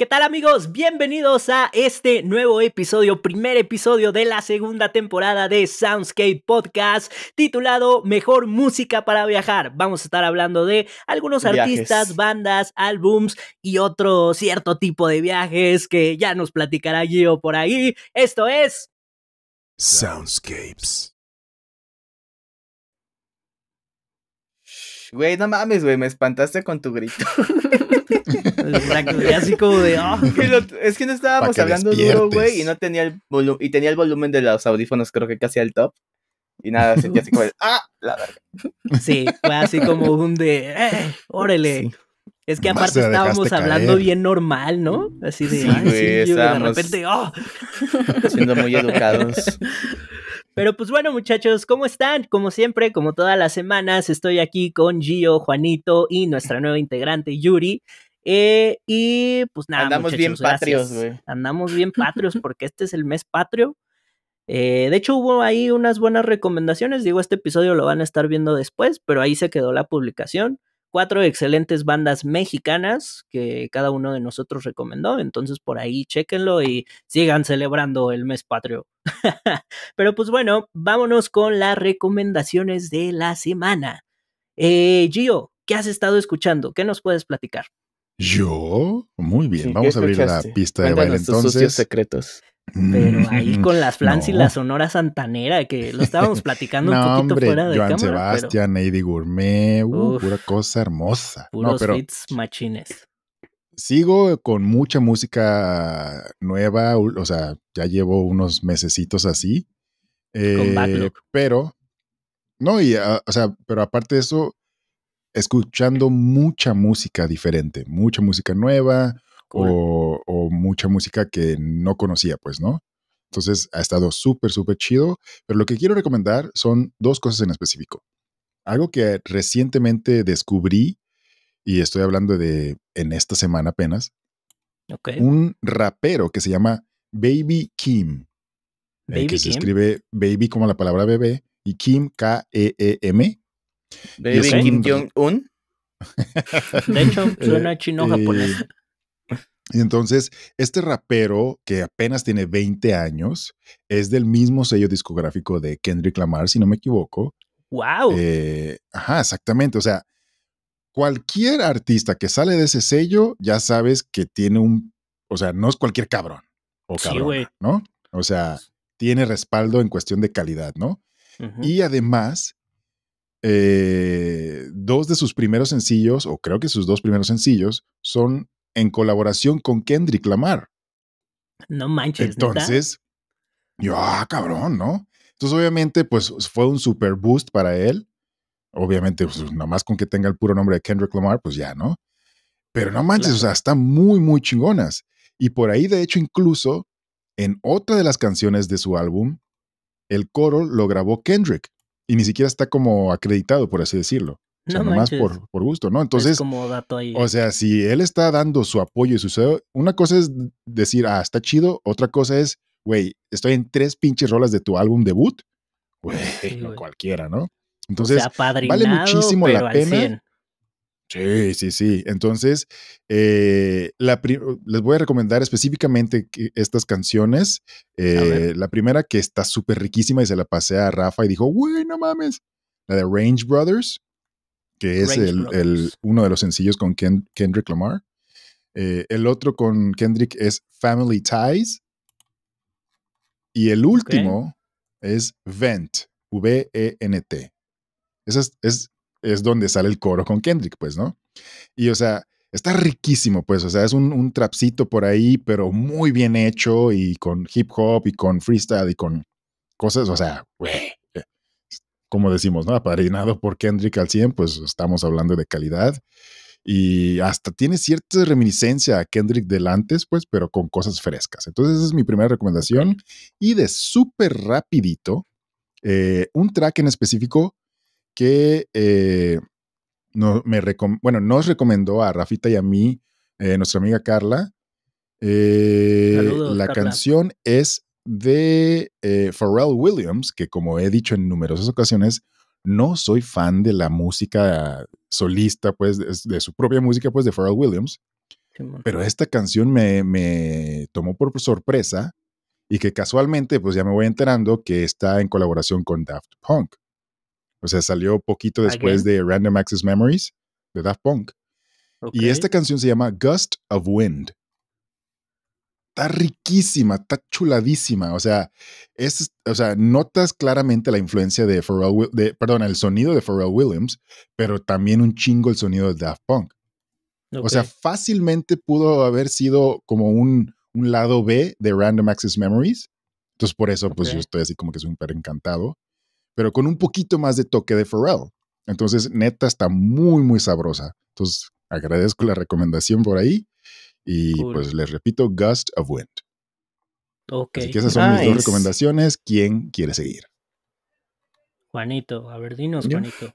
¿Qué tal amigos? Bienvenidos a este nuevo episodio, primer episodio de la segunda temporada de Soundscape Podcast titulado Mejor Música para Viajar. Vamos a estar hablando de algunos artistas, bandas, álbums y otro cierto tipo de viajes que ya nos platicará Gio por ahí. Esto es Soundscapes. Güey, no mames, güey, me espantaste con tu grito. Exacto, y así como de. Ah". es que no estábamos hablando duro, güey, y no tenía el volumen. Y tenía el volumen de los audífonos, creo que casi al top. Y nada, así como el, ¡Ah! La verga. Sí, fue así como un de. ¡Eh! ¡Órale! Es que aparte estábamos hablando bien normal, ¿no? Así de, sí, de repente, oh. Siendo muy educados. Pero pues bueno, muchachos, ¿cómo están? Como siempre, como todas las semanas, estoy aquí con Gio, Juanito y nuestra nueva integrante Yuri. Eh, y pues nada. Andamos bien patrios, Andamos bien patrios porque este es el mes patrio. Eh, de hecho, hubo ahí unas buenas recomendaciones. Digo, este episodio lo van a estar viendo después, pero ahí se quedó la publicación. Cuatro excelentes bandas mexicanas que cada uno de nosotros recomendó. Entonces, por ahí chequenlo y sigan celebrando el mes patrio. pero pues bueno, vámonos con las recomendaciones de la semana. Eh, Gio, ¿qué has estado escuchando? ¿Qué nos puedes platicar? Yo, muy bien, vamos a abrir la pista de baile entonces. secretos. Pero mm, ahí con las Flans y la Sonora Santanera, que lo estábamos platicando un poquito fuera de Joan cámara. Sebastián, pero... Lady Gourmet, una uh, pura cosa hermosa. Puros hits machines. Sigo con mucha música nueva, o sea, ya llevo unos mesecitos así. con eh, Pero, no, y, ah, o sea, pero aparte de eso, escuchando mucha música diferente, mucha música nueva o, mucha música que no conocía, pues, ¿no? Entonces ha estado súper, súper chido, pero lo que quiero recomendar son dos cosas en específico. Algo que recientemente descubrí, y estoy hablando de en esta semana apenas, un rapero que se llama Baby Kim, Baby que se escribe Baby como la palabra bebé, y Kim K-E-E-M, De hecho, suena chino-japonés. Eh, y entonces, este rapero, que apenas tiene 20 años, es del mismo sello discográfico de Kendrick Lamar, si no me equivoco. ¡Wow! Eh, ajá, exactamente. O sea, cualquier artista que sale de ese sello, ya sabes que tiene un. O sea, no es cualquier cabrón. O sea, ¿No? O sea, tiene respaldo en cuestión de calidad, ¿no? Y además, eh, dos de sus primeros sencillos, o creo que sus dos primeros sencillos, son en colaboración con Kendrick Lamar. No manches. Entonces, yo, ah, cabrón, ¿no? Entonces, obviamente, pues fue un super boost para él. Obviamente, pues, con que tenga el puro nombre de Kendrick Lamar, pues ya, ¿no? Pero no manches, o sea, están muy, muy chingonas. Y por ahí, de hecho, incluso en otra de las canciones de su álbum, el coro lo grabó Kendrick y ni siquiera está como acreditado, por así decirlo. O sea, nomás por, gusto, ¿no? Entonces, o sea, si él está dando su apoyo y su CEO, una cosa es decir, ah, está chido, otra cosa es, güey, estoy en tres pinches rolas de tu álbum debut, güey, no cualquiera, ¿no? Entonces, vale muchísimo la pena Sí, sí, sí. Entonces, eh, uh, les voy a recomendar específicamente estas canciones. Eh, la primera que está súper riquísima y se la pasé a Rafa y dijo, güey, no mames. La de Range Brothers, que es el, uno de los sencillos con Kendrick Lamar. Eh, el otro con Kendrick es Family Ties. Y el último es Vent, V-E-N-T. Esa es es donde sale el coro con Kendrick, pues, ¿no? Y o sea, está riquísimo, pues, o sea, es un, un trapcito por ahí, pero muy bien hecho y con hip hop y con freestyle y con cosas, o sea, güey, eh, como decimos, ¿no? Apadrinado por Kendrick al 100, pues estamos hablando de calidad. Y hasta tiene cierta reminiscencia a Kendrick del antes, pues, pero con cosas frescas. Entonces, esa es mi primera recomendación. Y de súper rapidito, eh, un track en específico que eh, no, me bueno, nos recomendó a Rafita y a mí, eh, nuestra amiga Carla. Eh, la canción es de Pharrell Williams, que como he dicho en numerosas ocasiones, no soy fan de la música solista, pues, de, su propia música, pues, de Pharrell Williams. pero esta canción me, tomó por sorpresa y que casualmente, pues ya me voy enterando que está en colaboración con Daft Punk. O sea, salió poquito ah, después de Random Access Memories de Daft Punk. Y esta canción se llama Gust of Wind. Está riquísima, está chuladísima. O sea, es, o sea, notas claramente la influencia de Pharrell, de, perdón, el sonido de Pharrell Williams, pero también un chingo el sonido de Daft Punk. O sea, fácilmente pudo haber sido como un, un lado B de Random Access Memories. Entonces, por eso, pues yo estoy así como que súper encantado pero con un poquito más de toque de Pharrell. Entonces, neta, está muy, muy sabrosa. Entonces, agradezco la recomendación por ahí. Y pues les repito, Gust of Wind. Ok. Así que esas son mis dos recomendaciones. ¿Quién quiere seguir? Juanito, a ver, dinos, Juanito.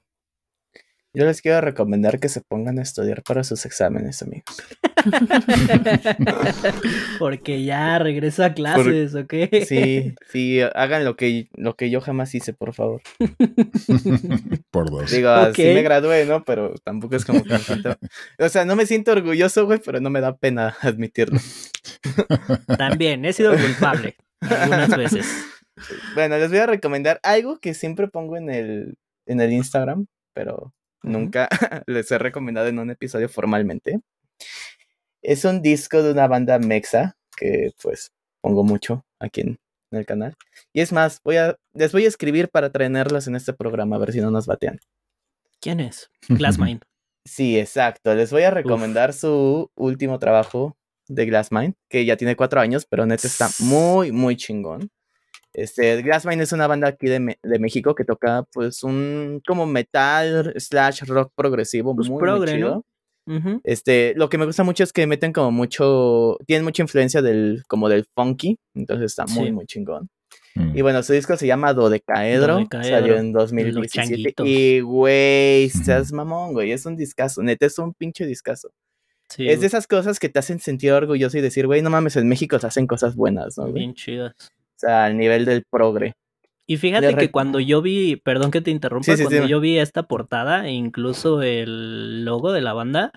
Yo les quiero recomendar que se pongan a estudiar para sus exámenes, amigos. Porque ya regreso a clases, ¿ok? Sí, sí, hagan lo que, lo que yo jamás hice, por favor. Por dos. Digo, sí me gradué, ¿no? Pero tampoco es como que me siento... O sea, no me siento orgulloso, güey, pero no me da pena admitirlo. También, he sido culpable algunas veces. Bueno, les voy a recomendar algo que siempre pongo en el, en el Instagram, pero Nunca les he recomendado en un episodio formalmente. Es un disco de una banda mexa que pues pongo mucho aquí en, el canal. Y es más, voy a, les voy a escribir para traerlas en este programa, a ver si no nos batean. ¿Quién es? Glassmine. sí, exacto. Les voy a recomendar su último trabajo de Glassmine, que ya tiene cuatro años, pero neta está muy, muy chingón. Este, Glassmine es una banda aquí de, México que toca pues un como metal slash rock progresivo pues muy, chido. Este, lo que me gusta mucho es que meten como mucho, tienen mucha influencia del, como del funky, entonces está muy, muy chingón. Y mm. bueno, su disco se llama Dodecaedro. salió en 2017. Y güey, seas mamón, güey. Es un discazo. Neta, es un pinche discazo. es de esas cosas que te hacen sentir orgulloso y decir, güey, no mames, en México se hacen cosas buenas, ¿no? Güey? O sea, al nivel del progre. Y fíjate que cuando yo vi, perdón que te interrumpa, cuando yo vi esta portada e incluso el logo de la banda,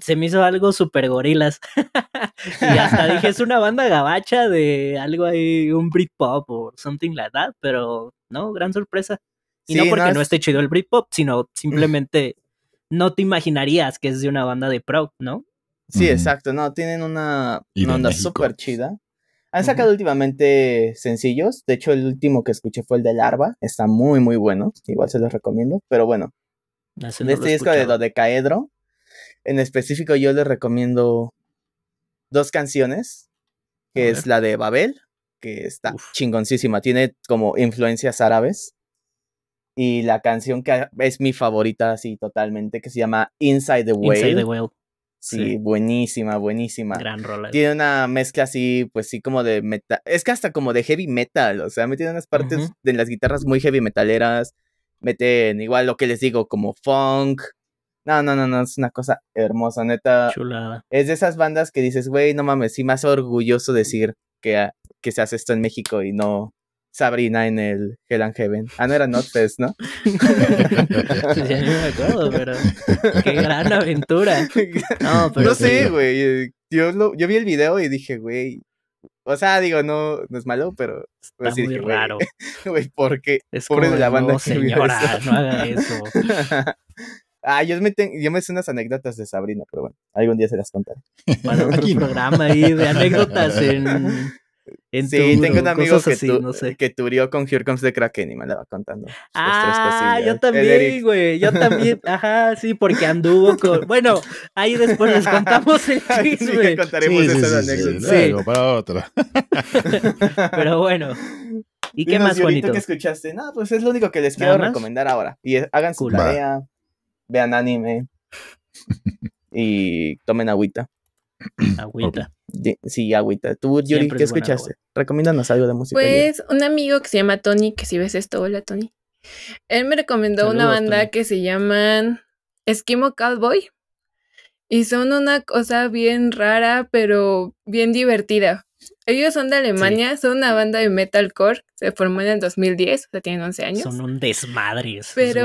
se me hizo algo súper gorilas. y hasta dije, es una banda gabacha de algo ahí, un Britpop o something like that, pero no, gran sorpresa. Y no porque no, esté chido el Britpop, sino simplemente no te imaginarías que es de una banda de prog, ¿no? Sí, exacto, no, tienen una, una onda súper chida. Han sacado últimamente sencillos. De hecho, el último que escuché fue el de Larva. Está muy, muy bueno. Igual se los recomiendo. Pero bueno. Ah, en este disco de Dodecaedro. En específico, yo les recomiendo dos canciones. Que es la de Babel, que está chingoncísima. Tiene como influencias árabes. Y la canción que es mi favorita, así totalmente, que se llama Inside the Whale. Inside the Whale. Sí, buenísima, buenísima. Gran Tiene una mezcla así, pues sí, como de metal. Es que hasta como de heavy metal, o sea, meten unas partes de las guitarras muy heavy metaleras. Meten igual lo que les digo, como funk. No, no, no, no, es una cosa hermosa, neta. Chulada. Es de esas bandas que dices, güey, no mames, sí, más orgulloso decir que, que se hace esto en México y no Sabrina en el Hell and Heaven. Ah, no era notes ¿no? ya no me acuerdo, pero qué gran aventura. No, pero no sé, güey. Eh, yo, yo vi el video y dije, güey. O sea, digo, no, es malo, pero. Está muy raro. Güey, qué? Es pobre de la banda no, señora, no haga eso. Ah, yo me, ten, yo me sé unas anécdotas de Sabrina, pero bueno, algún día se las contaré. Bueno, un programa ahí de anécdotas en sí, tengo un amigo que, así, turió con Here de the Kraken y me la va contando. Ah, yo también, güey. Yo también. Ajá, sí, porque anduvo con. Bueno, ahí después les contamos el chisme. Sí, contaremos sí, anécdota. sí, para otra. Pero bueno. ¿Y qué más, Juanito? que escuchaste? No, pues es lo único que les quiero recomendar ahora. Y háganse hagan su vean anime y tomen agüita. Agüita. Sí, agüita. Tú, Yuri, ¿qué escuchaste? Recomiéndanos algo de música. Pues un amigo que se llama Tony, que si ves esto, hola Tony. Él me recomendó una banda que se llaman Esquimo Cowboy. Y son una cosa bien rara, pero bien divertida. Ellos son de Alemania, son una banda de metalcore, se formó en el 2010, o sea, tienen 11 años. Son un desmadre.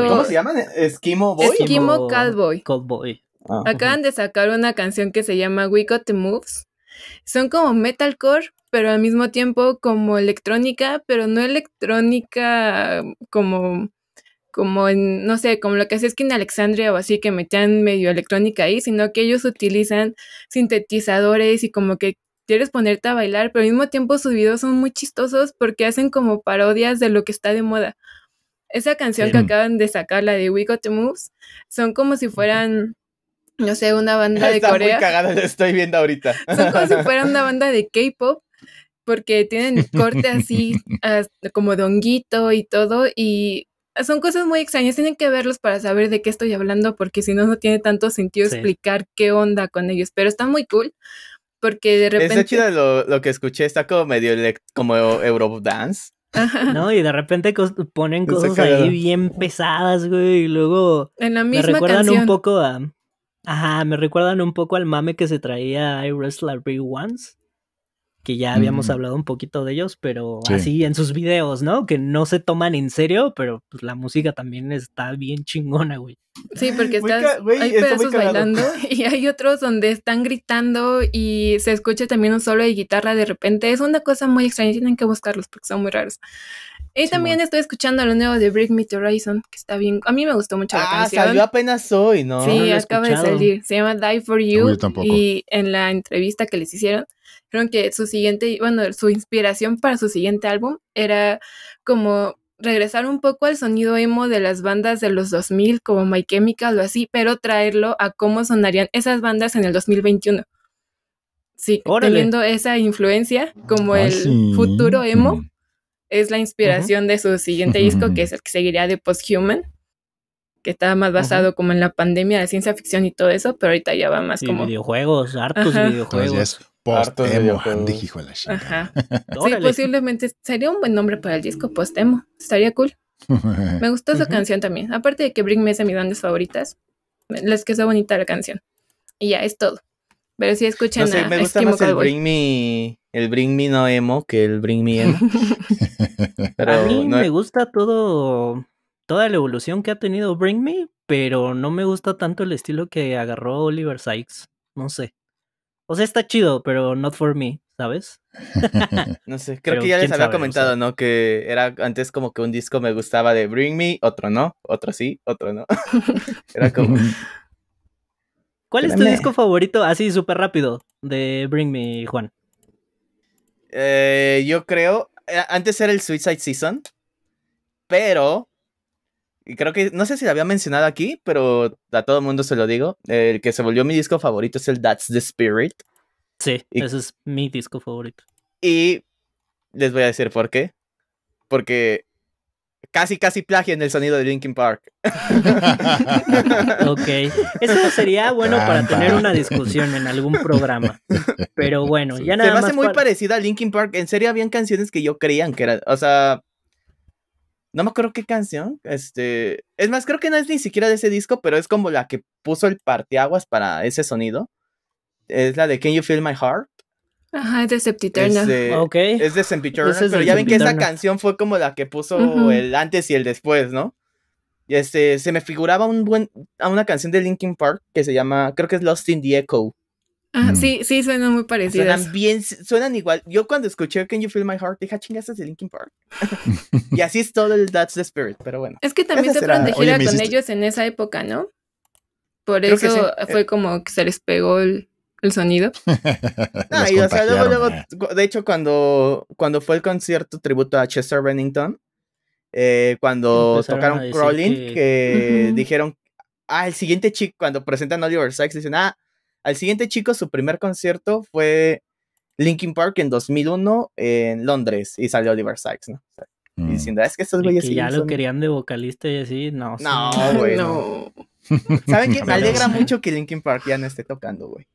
¿Cómo se llaman? Esquimo Boy. Esquimo Cowboy. Cowboy. Ah, acaban de sacar una canción que se llama We Got the Moves. Son como metalcore, pero al mismo tiempo como electrónica, pero no electrónica como como no sé, como lo que hace es que en Alexandria o así que metían medio electrónica ahí, sino que ellos utilizan sintetizadores y como que quieres ponerte a bailar, pero al mismo tiempo sus videos son muy chistosos porque hacen como parodias de lo que está de moda. Esa canción que acaban de sacar, la de We Got Moves, son como si fueran no sé, una banda de Está Muy cagada, lo estoy viendo ahorita. Son como si fuera una banda de K-pop, porque tienen corte así, ah, como de y todo, y son cosas muy extrañas. Tienen que verlos para saber de qué estoy hablando, porque si no, no tiene tanto sentido explicar qué onda con ellos. Pero está muy cool. Porque de repente. Está chido lo, que escuché, está como medio como Eurodance. No, y de repente ponen cosas ahí bien pesadas, güey, y luego en la misma me recuerdan un poco a Ajá, me recuerdan un poco al mame que se traía I Wrestle Once, que ya habíamos mm. hablado un poquito de ellos, pero así en sus videos, ¿no? Que no se toman en serio, pero pues, la música también está bien chingona, güey. Sí, porque hay pedazos bailando y hay otros donde están gritando y se escucha también un solo de guitarra de repente. Es una cosa muy extraña, tienen que buscarlos porque son muy raros. Y también estoy escuchando lo nuevo de Break Me to Horizon, que está bien. A mí me gustó mucho la ah, canción. salió apenas hoy, ¿no? Sí, acaba de salir. Se llama Die for You. y en la entrevista que les hicieron, creo que su siguiente, bueno, su inspiración para su siguiente álbum era como regresar un poco al sonido emo de las bandas de los 2000, como My Chemical o así, pero traerlo a cómo sonarían esas bandas en el 2021. Sí, teniendo esa influencia como el futuro emo. Mm es la inspiración de su siguiente disco, que es el que seguiría de Post Human, que estaba más basado como en la pandemia, la ciencia ficción y todo eso, pero ahorita ya va más y como... videojuegos, hartos videojuegos. post-emo, de la Ajá. sí, posiblemente sería un buen nombre para el disco, postemo. estaría cool. Me gustó su canción también, aparte de que Bring Me es de mis bandas favoritas, les quedó bonita la canción. Y ya, es todo. Pero si escuchan a me gusta el Bring Me el Bring Me no emo que el Bring Me emo. a mí me gusta todo, toda la evolución que ha tenido Bring Me, pero no me gusta tanto el estilo que agarró Oliver Sykes. No sé. O sea, está chido, pero not for me, ¿sabes? no sé, creo que ya les había comentado, ¿no? Que era antes como que un disco me gustaba de Bring Me, otro no, otro sí, otro no. era como... ¿Cuál es tu disco favorito? Así, súper rápido, de Bring Me, Juan. Eh, yo creo. Eh, antes era el Suicide Season. Pero. Y creo que. No sé si lo había mencionado aquí, pero a todo el mundo se lo digo. El que se volvió mi disco favorito es el That's the Spirit. Sí, ese es mi disco favorito. Y les voy a decir por qué. Porque casi, casi en el sonido de Linkin Park. ok. Eso sería bueno para tener una discusión en algún programa. Pero bueno, ya nada más. Se me hace muy parecido a Linkin Park. En serio, habían canciones que yo creían que eran. O sea. No me acuerdo qué canción. Este. Es más, creo que no es ni siquiera de ese disco, pero es como la que puso el parteaguas para ese sonido. Es la de Can You Feel My Heart. Ajá, es de Septiterna. Este, ah, es de Septiterna, pero ya ven que esa canción fue como la que puso el antes y el después, ¿no? Y este, se me figuraba un buen, a una canción de Linkin Park que se llama, creo que es Lost in the Echo. Ah, sí, sí, suena muy parecidas. Suenan bien, suenan igual. Yo cuando escuché Can You Feel My Heart, dije, ah, chingas, es de Linkin Park. y así es todo el That's the Spirit, pero bueno. Es que también se fueron con ellos en esa época, ¿no? Por eso fue como que se les pegó el, el sonido. Eh. de hecho, cuando, cuando fue el concierto tributo a Chester Bennington, eh, cuando tocaron Crawling, que, dijeron, ah, el siguiente chico, cuando presentan Oliver Sykes, dicen, ah, al siguiente chico, su primer concierto fue Linkin Park en 2001 en Londres y salió Oliver Sykes, ¿no? Mm. diciendo, es que estos güeyes... Que ya lo querían de vocalista y así, no. No, No. ¿Saben qué? Me alegra mucho que Linkin Park ya no esté tocando, güey.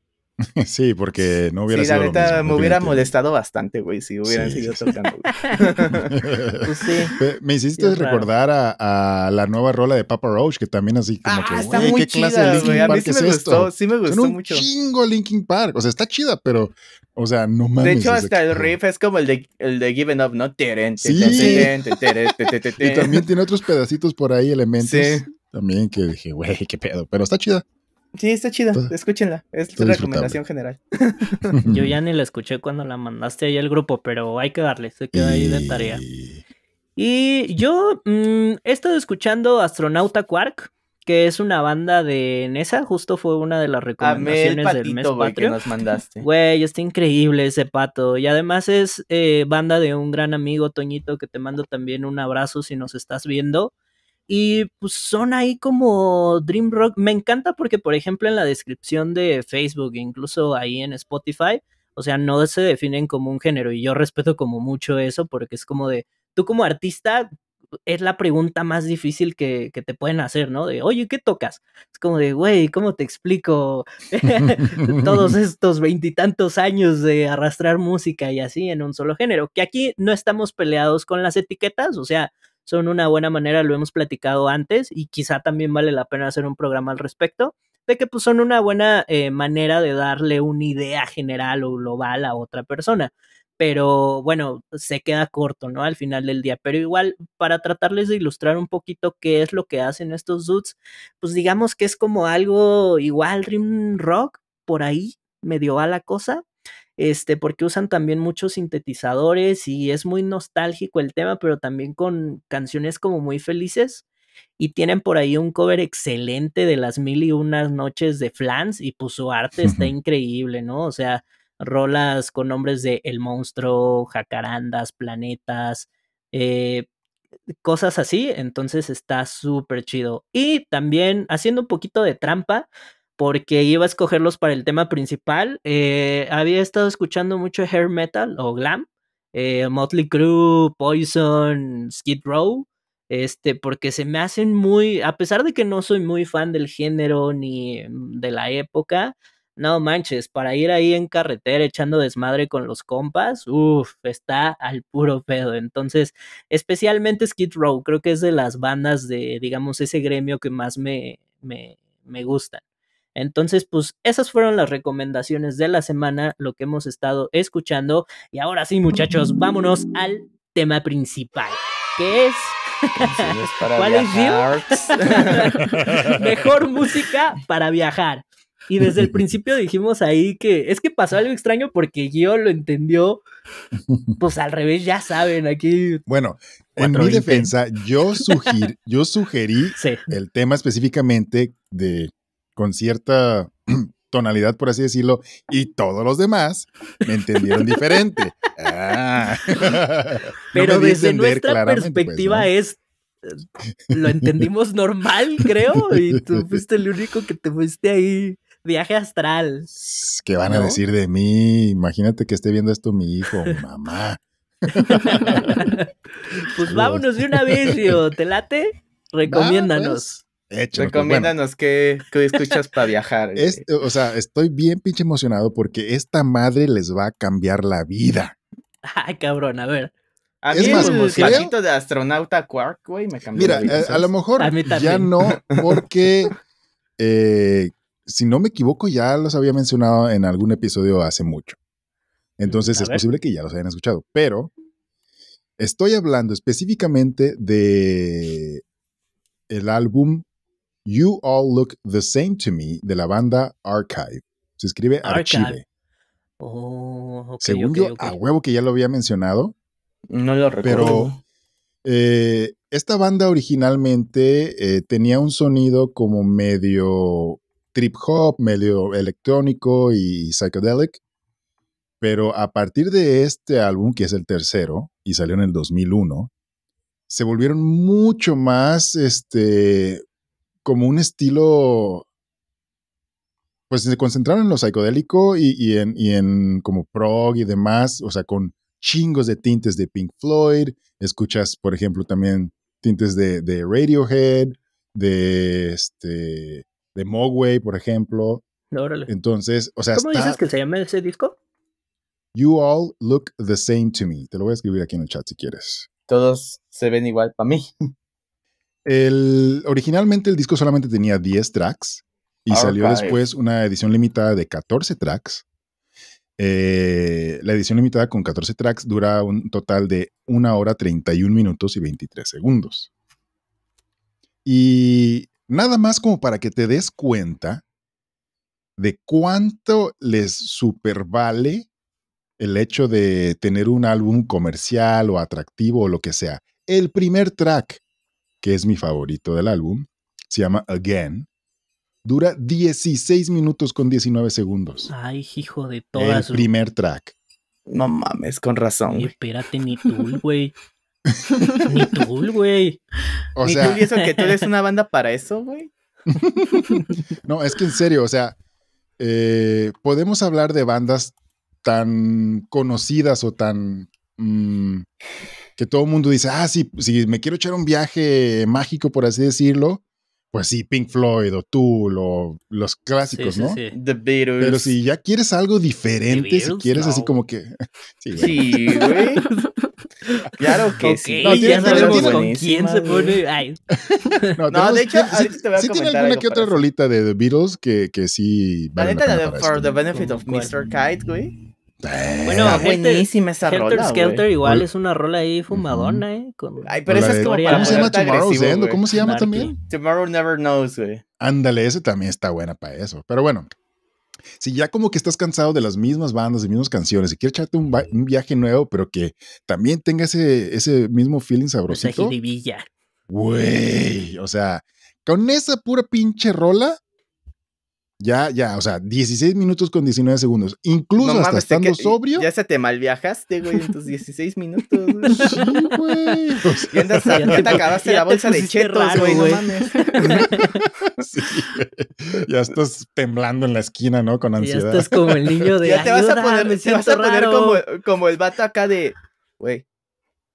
Sí, porque no hubiera sí, sido la me hubiera molestado bastante, güey, si hubieran seguido tocando. pues sí. Me hiciste recordar a, la nueva rola de Papa Roach, que también así como ah, que, está qué clase de Linkin Park sí me gustó, Sí me gustó Son un mucho. chingo Linkin Park. O sea, está chida, pero o sea, no mames. De hecho, hasta el riff es como el de, el de Given Up, ¿no? Y también tiene otros pedacitos por ahí, elementos. Sí. También que dije, güey, qué pedo, pero está chida. Sí, está chida, pues, escúchenla, es su recomendación general. Yo ya ni la escuché cuando la mandaste ahí al grupo, pero hay que darle, se queda ahí de tarea. Y yo mm, he estado escuchando Astronauta Quark, que es una banda de Nesa, justo fue una de las recomendaciones del mes que nos mandaste. Güey, está increíble ese pato. Y además es eh, banda de un gran amigo, Toñito, que te mando también un abrazo si nos estás viendo. Y pues son ahí como Dream Rock. Me encanta porque, por ejemplo, en la descripción de Facebook, incluso ahí en Spotify, o sea, no se definen como un género. Y yo respeto como mucho eso porque es como de, tú como artista, es la pregunta más difícil que, que, te pueden hacer, ¿no? De, oye, ¿qué tocas? Es como de, güey, ¿cómo te explico todos estos veintitantos años de arrastrar música y así en un solo género? Que aquí no estamos peleados con las etiquetas, o sea, son una buena manera, lo hemos platicado antes y quizá también vale la pena hacer un programa al respecto, de que pues son una buena eh, manera de darle una idea general o global a otra persona. Pero bueno, se queda corto, ¿no? Al final del día. Pero igual, para tratarles de ilustrar un poquito qué es lo que hacen estos dudes, pues digamos que es como algo igual Dream Rock, por ahí, medio va la cosa, este, porque usan también muchos sintetizadores y es muy nostálgico el tema, pero también con canciones como muy felices. Y tienen por ahí un cover excelente de las mil y unas noches de Flans y pues su arte está increíble, ¿no? O sea, rolas con nombres de El Monstruo, Jacarandas, Planetas, eh, cosas así. Entonces está súper chido. Y también haciendo un poquito de trampa, porque iba a escogerlos para el tema principal. Eh, había estado escuchando mucho hair metal o glam, eh, Motley Crue, Poison, Skid Row, este, porque se me hacen muy, a pesar de que no soy muy fan del género ni mm, de la época, no manches, para ir ahí en carretera echando desmadre con los compas, uff, está al puro pedo. Entonces, especialmente Skid Row, creo que es de las bandas de, digamos, ese gremio que más me, me, me gustan. Entonces, pues esas fueron las recomendaciones de la semana, lo que hemos estado escuchando. Y ahora sí, muchachos, vámonos al tema principal, que es... ¿Cuál es, es Mejor música para viajar. Y desde el principio dijimos ahí que es que pasó algo extraño porque Gio lo entendió, pues al revés, ya saben, aquí. Bueno, en mi defensa, yo, sugir, yo sugerí el tema específicamente de con cierta tonalidad, por así decirlo, y todos los demás me entendieron diferente. Ah. Pero desde nuestra pues, perspectiva es, eh, lo entendimos normal, creo, y tú fuiste el único que te fuiste ahí. Viaje astral. ¿Qué van a decir de mí? Imagínate que esté viendo esto mi hijo, mamá. pues vámonos de una vez, yo. ¿Te late? Pues. Recomiéndanos. Échanos, pues, Recomiéndanos qué, escuchas para viajar. o sea, estoy bien pinche emocionado porque esta madre les va a cambiar la vida. Ay, cabrón, a ver. A es mí más, el de astronauta Quark, güey, me cambió Mira, la vida, eh, a, lo mejor ya no, porque eh, si no me equivoco, ya los había mencionado en algún episodio hace mucho. Entonces es posible que ya los hayan escuchado, pero estoy hablando específicamente de el álbum You All Look the Same to Me de la banda Archive. Se escribe Archive. Oh, Según a huevo que ya lo había mencionado. No lo recuerdo. Pero eh, esta banda originalmente eh, tenía un sonido como medio trip hop, medio electrónico y psychedelic. Pero a partir de este álbum, que es el tercero, y salió en el 2001, se volvieron mucho más este, como un estilo, pues se concentraron en lo psicodélico y, en, como prog y demás, o sea, con chingos de tintes de Pink Floyd, escuchas, por ejemplo, también tintes de, Radiohead, de este, de Mogwai, por ejemplo. Entonces, o sea, ¿cómo dices que se llama ese disco? You all look the same to me. Te lo voy a escribir aquí en el chat si quieres. Todos se ven igual para mí. originalmente el disco solamente tenía 10 tracks y oh, salió después una edición limitada de 14 tracks. Eh, la edición limitada con 14 tracks dura un total de 1 hora 31 minutos y 23 segundos. Y nada más como para que te des cuenta de cuánto les supervale el hecho de tener un álbum comercial o atractivo o lo que sea. El primer track que es mi favorito del álbum, se llama Again. Dura 16 minutos con 19 segundos. Ay, hijo de todas. El primer track. No mames, con razón. espérate, ni tool güey. ni tool güey. O sea, ¿Ni tú que tú eres una banda para eso, güey? no, es que en serio, o sea, eh, podemos hablar de bandas tan conocidas o tan mm, que todo el mundo dice, ah, sí, si me quiero echar un viaje mágico, por así decirlo, pues sí, Pink Floyd o Tool o los clásicos, ¿no? Sí, The Beatles. Pero si ya quieres algo diferente, si quieres así como que... Sí, güey. claro que sí. No, ya sabemos con quién se pone... no, de hecho, te voy sí tiene alguna que otra rolita de The Beatles que, que sí... Vale la de For the Benefit of Mr. Kite, güey bueno, Helter, buenísima esa Helter rola. Skelter igual es una rola ahí fumadona, ¿eh? Ay, pero esa es como para ¿Cómo se llama Tomorrow's End? ¿Cómo se llama también? Tomorrow Never Knows, güey. Ándale, ese también está buena para eso. Pero bueno, si ya como que estás cansado de las mismas bandas, de mismas canciones, y quieres echarte un, viaje nuevo, pero que también tenga ese, ese mismo feeling sabrosito. Güey, o sea, con esa pura pinche rola, ya, ya, o sea, 16 minutos con 19 segundos. Incluso hasta estando sobrio. Ya se te malviajaste, güey, en tus 16 minutos. Sí, güey. ya, te acabaste la bolsa de chetos, güey, no mames. Sí, Ya estás temblando en la esquina, ¿no? Con ansiedad. Ya estás como el niño de Ya te vas a poner, a poner como, como el vato acá de, güey,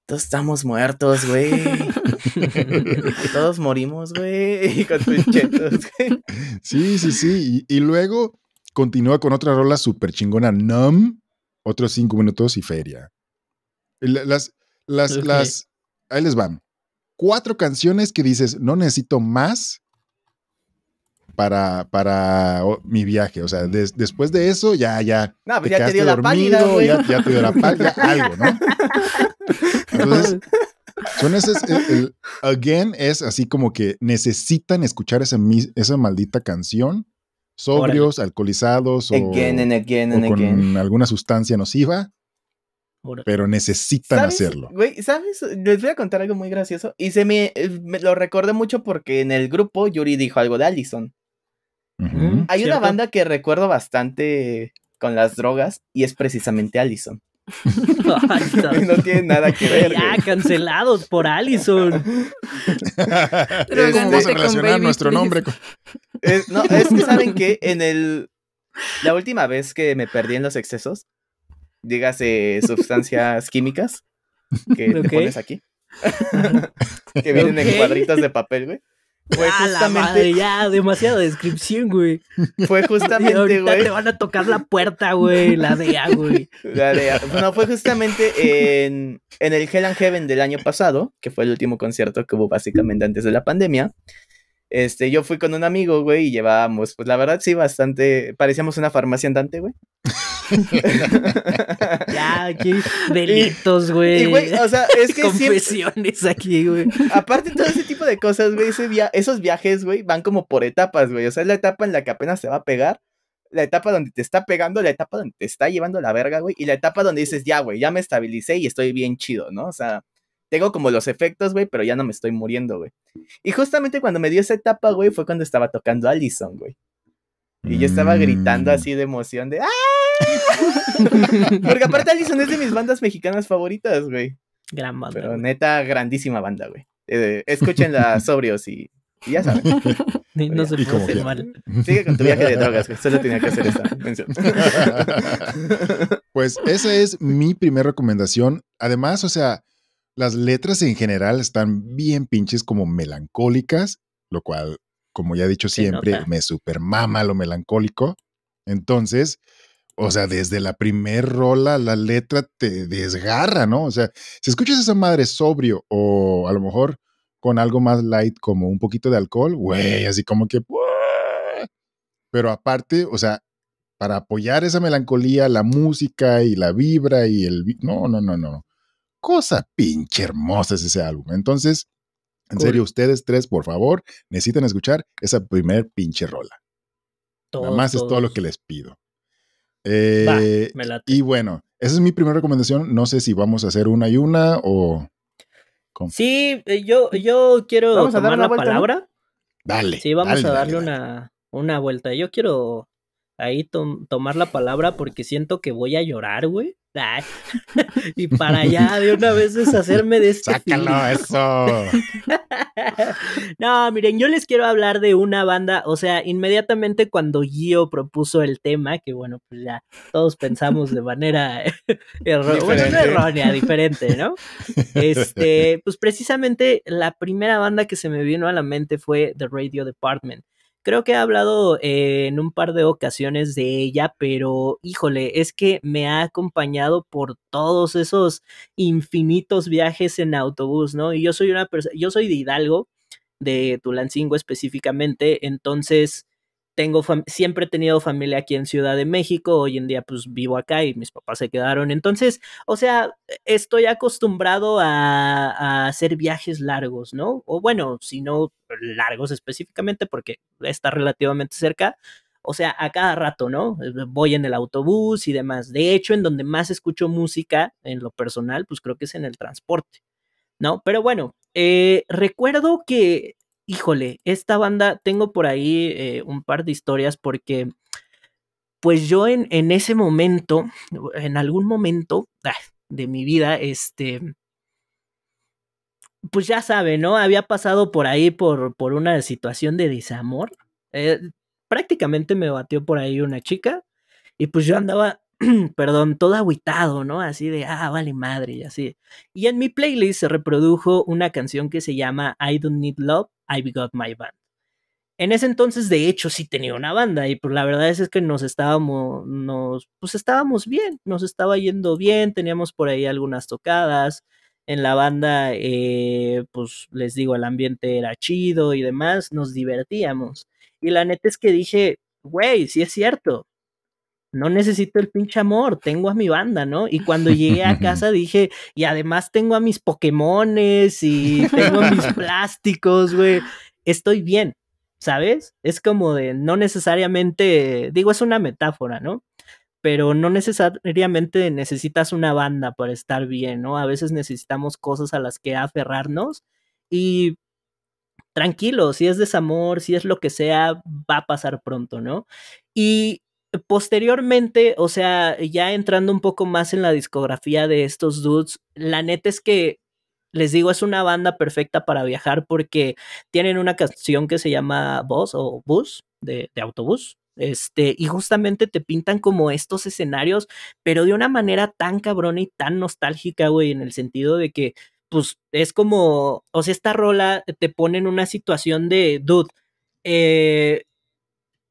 todos estamos muertos, güey. todos morimos, güey. Sí, sí, sí. Y, luego continúa con otra rola súper chingona, Num, Otros cinco minutos y feria. Las, las, las, ahí les van. Cuatro canciones que dices, no necesito más para, para mi viaje. O sea, después de eso, ya, ya. No, pues ya, te ya, dio la pálida, algo, ¿no? Entonces, son esas, eh, again es así como que necesitan escuchar esa, maldita canción, sobrios, alcoholizados o, con alguna sustancia nociva. Pero necesitan hacerlo. Güey, ¿sabes? Les voy a contar algo muy gracioso. Y se me, eh, lo recordé mucho porque en el grupo Yuri dijo algo de Allison. Mm, Hay una banda que recuerdo bastante con las drogas y es precisamente Allison. no tiene nada que ver. Ya, cancelados por Allison. Este, ¿Cómo vamos a relacionar nuestro nombre es, no, es que saben que en el. La última vez que me perdí en los excesos, dígase sustancias químicas que te pones aquí, que vienen en cuadritos de papel, güey. Fue justamente. ya, demasiada descripción, güey. Fue justamente, ahorita te van a tocar la puerta, güey. La DEA, güey. No, fue justamente en, en el Hell and Heaven del año pasado, que fue el último concierto que hubo básicamente antes de la pandemia. Este, yo fui con un amigo, güey, y llevábamos, pues la verdad sí, bastante. Parecíamos una farmacia andante, güey. ya, aquí delitos, güey. o sea, es que Confesiones aquí, güey. Aparte, todo ese tipo de cosas, güey, esos viajes, güey, van como por etapas, güey. O sea, es la etapa en la que apenas se va a pegar, la etapa donde te está pegando, la etapa donde te está llevando la verga, güey, y la etapa donde dices, ya, güey, ya me estabilicé y estoy bien chido, ¿no? O sea, tengo como los efectos, güey, pero ya no me estoy muriendo, güey. Y justamente cuando me dio esa etapa, güey, fue cuando estaba tocando Allison, güey. Y yo estaba gritando mm. así de emoción de ¡Ah! Porque aparte Allison es de mis bandas mexicanas favoritas, güey. Gran banda. Pero neta, grandísima banda, güey. Eh, escúchenla sobrios y, ya saben. No, no se puede mal. Sigue con tu viaje de drogas, güey. Solo tenía que hacer esta Pues esa es mi primera recomendación. Además, o sea, las letras en general están bien pinches como melancólicas, lo cual, como ya he dicho siempre, me super mama lo melancólico. Entonces, o sea, desde la primer rola la letra te desgarra, ¿no? O sea, si escuchas esa madre sobrio o a lo mejor con algo más light como un poquito de alcohol, güey, así como que... Pero aparte, o sea, para apoyar esa melancolía, la música y la vibra y el... No, no, no, no. Cosa pinche hermosa es ese álbum. Entonces, en serio, ustedes tres, por favor, necesitan escuchar esa primer pinche rola. Nada más es todo lo que les pido. Eh, y bueno, esa es mi primera recomendación. No sé si vamos a hacer una y una o. Sí, eh, yo, yo quiero tomar la palabra. Dale. Sí, vamos a darle una vuelta. Yo quiero ahí tomar la palabra porque siento que voy a llorar, güey. y para allá de una vez deshacerme de este Sácalo eso. no, miren, yo les quiero hablar de una banda, o sea, inmediatamente cuando Gio propuso el tema, que bueno, pues ya todos pensamos de manera errónea, diferente, ¿no? Este, pues precisamente la primera banda que se me vino a la mente fue The Radio Department. Creo que he hablado eh, en un par de ocasiones de ella, pero híjole, es que me ha acompañado por todos esos infinitos viajes en autobús, ¿no? Y yo soy una persona, yo soy de Hidalgo, de Tulancingo específicamente, entonces tengo siempre he tenido familia aquí en Ciudad de México, hoy en día pues vivo acá y mis papás se quedaron. Entonces, o sea, estoy acostumbrado a, hacer viajes largos, ¿no? O bueno, si no largos específicamente porque está relativamente cerca, o sea, a cada rato, ¿no? Voy en el autobús y demás. De hecho, en donde más escucho música, en lo personal, pues creo que es en el transporte, ¿no? Pero bueno, eh, recuerdo que híjole, esta banda, tengo por ahí eh, un par de historias porque, pues yo en, en ese momento, en algún momento ah, de mi vida, este, pues ya sabe, ¿no? Había pasado por ahí por, por una situación de desamor. Eh, prácticamente me batió por ahí una chica y pues yo andaba perdón, todo aguitado, ¿no? Así de, ah, vale madre, y así. Y en mi playlist se reprodujo una canción que se llama I Don't Need Love I've Got My Band. En ese entonces, de hecho, sí tenía una banda y pues la verdad es, que nos estábamos, nos, pues estábamos bien, nos estaba yendo bien, teníamos por ahí algunas tocadas, en la banda, eh, pues les digo, el ambiente era chido y demás, nos divertíamos. Y la neta es que dije, güey, sí es cierto, no necesito el pinche amor, tengo a mi banda, ¿no? Y cuando llegué a casa dije, y además tengo a mis Pokémones y tengo mis plásticos, güey, estoy bien, ¿sabes? Es como de, no necesariamente, digo, es una metáfora, ¿no? Pero no necesariamente necesitas una banda para estar bien, ¿no? A veces necesitamos cosas a las que aferrarnos y tranquilo, si es desamor, si es lo que sea, va a pasar pronto, ¿no? Y posteriormente, o sea, ya entrando un poco más en la discografía de estos dudes, la neta es que les digo, es una banda perfecta para viajar porque tienen una canción que se llama Bus o Bus, de, de autobús, este, y justamente te pintan como estos escenarios, pero de una manera tan cabrona y tan nostálgica, güey, en el sentido de que, pues, es como, o sea, esta rola te pone en una situación de, dude, eh,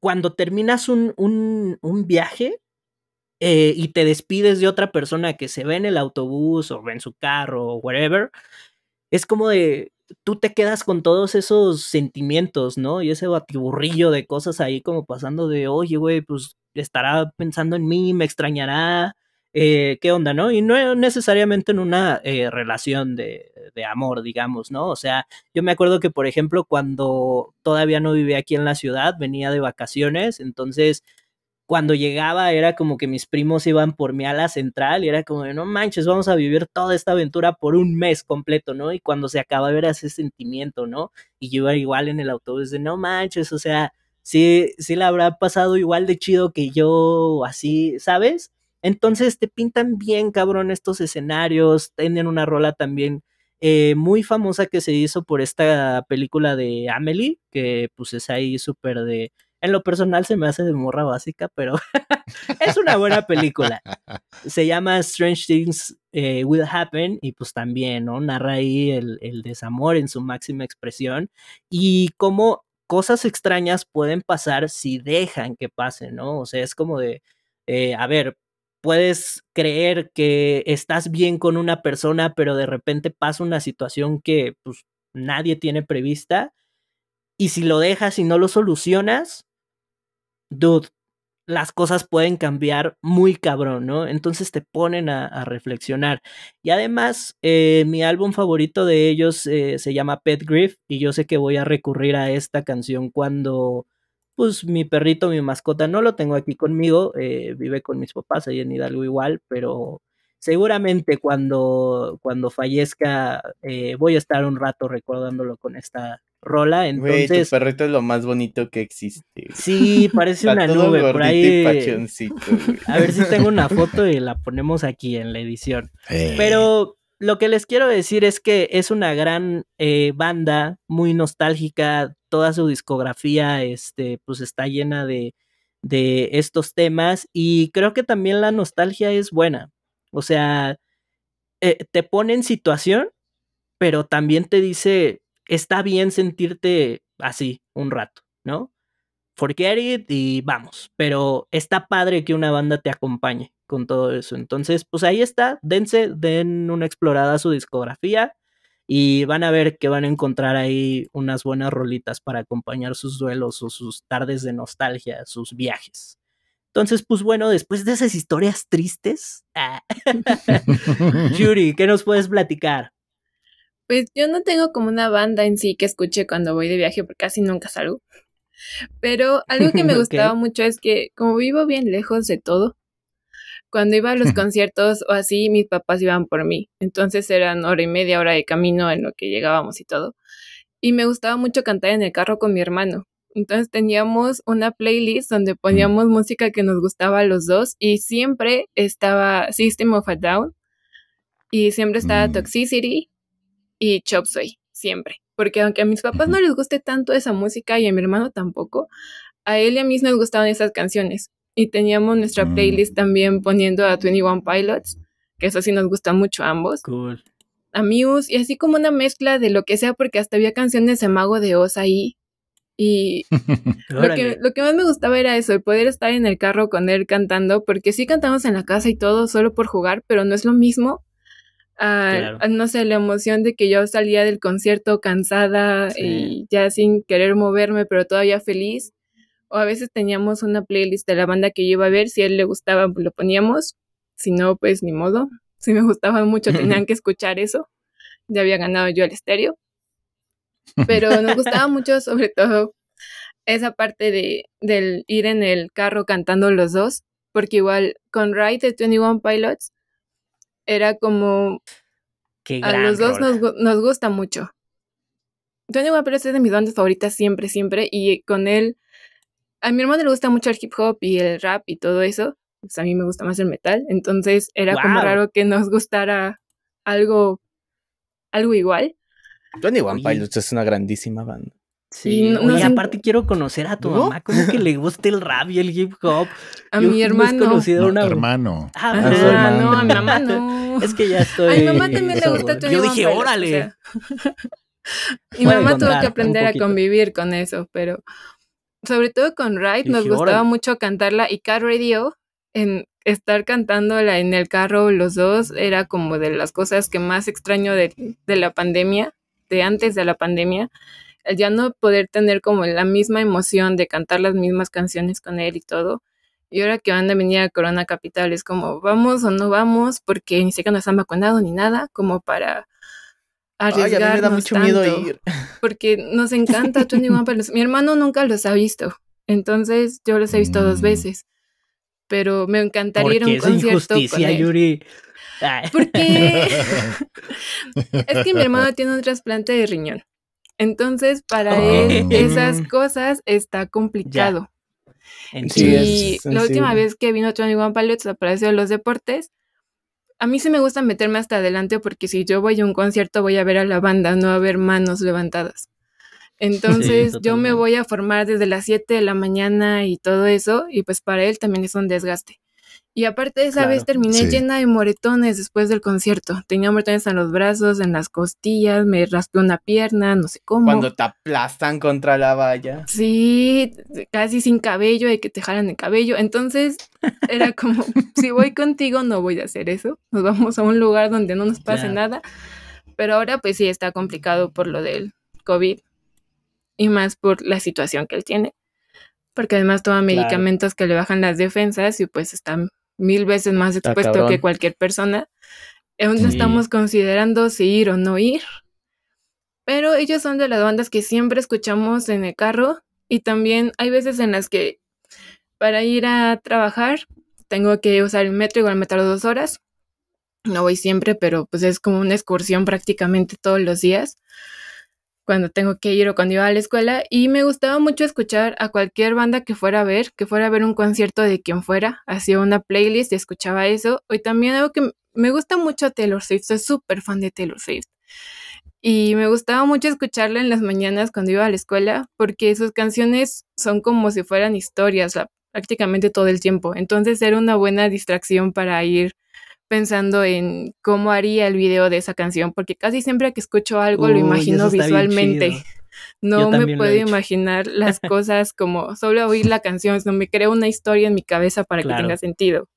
cuando terminas un, un, un viaje eh, y te despides de otra persona que se ve en el autobús o en su carro o whatever, es como de, tú te quedas con todos esos sentimientos, ¿no? Y ese batiburrillo de cosas ahí como pasando de, oye, güey, pues estará pensando en mí, me extrañará, eh, qué onda, ¿no? Y no e, necesariamente en una eh, relación de, amor, digamos, ¿no? O sea, yo me acuerdo que, por ejemplo, cuando todavía no vivía aquí en la ciudad, venía de vacaciones, entonces... Cuando llegaba era como que mis primos iban por mi ala central y era como no manches, vamos a vivir toda esta aventura por un mes completo, ¿no? Y cuando se acaba ver ese sentimiento, ¿no? Y yo iba igual en el autobús de, no manches, o sea, sí, sí la habrá pasado igual de chido que yo, así, ¿sabes? Entonces te pintan bien, cabrón, estos escenarios. Tienen una rola también eh, muy famosa que se hizo por esta película de Amelie, que pues es ahí súper de... En lo personal se me hace de morra básica, pero es una buena película. Se llama Strange Things eh, Will Happen y pues también, ¿no? Narra ahí el, desamor en su máxima expresión y cómo cosas extrañas pueden pasar si dejan que pasen, ¿no? O sea, es como de, eh, a ver, puedes creer que estás bien con una persona, pero de repente pasa una situación que pues, nadie tiene prevista. Y si lo dejas y no lo solucionas, dude, las cosas pueden cambiar muy cabrón, ¿no? Entonces te ponen a, reflexionar. Y además, eh, mi álbum favorito de ellos eh, se llama Pet Grief y yo sé que voy a recurrir a esta canción cuando pues mi perrito, mi mascota, no lo tengo aquí conmigo, eh, vive con mis papás ahí en Hidalgo igual, pero seguramente cuando, cuando fallezca eh, voy a estar un rato recordándolo con esta rola. Entonces, tu perrito es lo más bonito que existe. Sí, parece una nube por ahí. a ver si tengo una foto y la ponemos aquí en la edición. Pero lo que les quiero decir es que es una gran eh, banda, muy nostálgica, toda su discografía este, pues está llena de, estos temas y creo que también la nostalgia es buena. O sea, eh, te pone en situación, pero también te dice, está bien sentirte así un rato, ¿no? forget it y vamos. Pero está padre que una banda te acompañe con todo eso. Entonces, pues ahí está, dense, den una explorada a su discografía y van a ver que van a encontrar ahí unas buenas rolitas para acompañar sus duelos o sus tardes de nostalgia, sus viajes. Entonces, pues bueno, después de esas historias tristes, ah, Yuri, ¿qué nos puedes platicar? Pues yo no tengo como una banda en sí que escuche cuando voy de viaje porque casi nunca salgo. Pero algo que me gustaba mucho es que como vivo bien lejos de todo, cuando iba a los conciertos o así, mis papás iban por mí. Entonces eran hora y media hora de camino en lo que llegábamos y todo. Y me gustaba mucho cantar en el carro con mi hermano. Entonces teníamos una playlist donde mm. poníamos música que nos gustaba a los dos y siempre estaba System of a Down y siempre estaba mm. Toxicity y Chop Suey. Porque aunque a mis papás no les guste tanto esa música y a mi hermano tampoco, a él y a mí nos gustaban esas canciones. Y teníamos nuestra playlist mm. también poniendo a 21 Pilots, que eso sí nos gusta mucho a ambos. Cool. A Muse, y así como una mezcla de lo que sea, porque hasta había canciones de Mago de Oz ahí. Y lo, lo que más me gustaba era eso, el poder estar en el carro con él cantando, porque sí cantamos en la casa y todo solo por jugar, pero no es lo mismo Ah, ah, no sé, la emoción de que yo salía del concierto cansada y ya sin querer moverme, pero todavía feliz. O a veces teníamos una playlist de la banda que yo iba a ver, si a él le gustaba pues, lo poníamos, si no, pues ni modo. Si me gustaba mucho tenían que escuchar eso, ya había ganado yo el estéreo. Pero nos gustaba mucho sobre todo esa parte de, del ir en el carro cantando los dos, porque igual con Ride de 21 Pilots era como... a los dos nos, gusta mucho. Tony Pilots es de mis bandas favoritas siempre, siempre. Y con él, a mi hermano le gusta mucho el hip hop y el rap y todo eso. Pues a mí me gusta más el metal. Entonces era como raro que nos gustara algo, algo igual. Tony One Pilots es una grandísima banda. Sí, y, aparte quiero conocer a tu mamá, como que le guste el rap y el hip hop. A mi hermano. Conocido hermano. Ah, ah hermano. no, a mi mamá no. Es que ya estoy. A mi mamá también le gusta tu Yo dije, órale. y mi mamá tuvo que aprender a convivir con eso, pero sobre todo con Wright nos gustaba mucho cantarla y Car Radio en estar cantándola en el carro los dos era como de las cosas que más extraño de, de la pandemia, de antes de la pandemia ya no poder tener como la misma emoción de cantar las mismas canciones con él y todo. Y ahora que van a venir a Corona Capital es como, vamos o no vamos, porque ni siquiera nos han vacunado ni nada, como para arriesgar. me da mucho miedo ir. Porque nos encanta Tony Wampalos. Mi hermano nunca los ha visto, entonces yo los he visto dos mm. veces. Pero me encantaría ir a un concierto con Porque es que mi hermano tiene un trasplante de riñón. Entonces, para él, esas mm. cosas está complicado. Y la última vez que vino Tony One Palo apareció los Deportes, a mí se me gusta meterme hasta adelante porque si yo voy a un concierto voy a ver a la banda, no a ver manos levantadas. Entonces yo me voy a formar desde las 7 de la mañana y todo eso, y pues para él también es un desgaste. Y aparte esa vez terminé llena de moretones después del concierto. Tenía moretones en los brazos, en las costillas, me rasqué una pierna, no sé cómo. Cuando te aplastan contra la valla. Sí, casi sin cabello, de que te jalan el cabello. Entonces era como, si voy contigo no voy a hacer eso. Nos vamos a un lugar donde no nos pase nada. Pero ahora pues sí está complicado por lo del COVID y más por la situación que él tiene. Porque además toma medicamentos que le bajan las defensas y pues están mil veces más ah, expuesto que cualquier persona. Aún eh, estamos considerando si ir o no ir. Pero ellos son de las bandas que siempre escuchamos en el carro y también hay veces en las que para ir a trabajar tengo que usar el metro, igual me tardo dos horas. No voy siempre, pero pues es como una excursión prácticamente todos los días cuando tengo que ir o cuando iba a la escuela y me gustaba mucho escuchar a cualquier banda que fuera a ver, que fuera a ver un concierto de quien fuera, hacía una playlist y escuchaba eso. Hoy también algo que me gusta mucho Taylor Swift, soy súper fan de Taylor Swift. Y me gustaba mucho escucharla en las mañanas cuando iba a la escuela porque sus canciones son como si fueran historias prácticamente todo el tiempo. Entonces era una buena distracción para ir pensando en cómo haría el video de esa canción, porque casi siempre que escucho algo lo imagino visualmente. No me puedo imaginar las cosas como solo oír la canción, no me creo una historia en mi cabeza para que tenga sentido.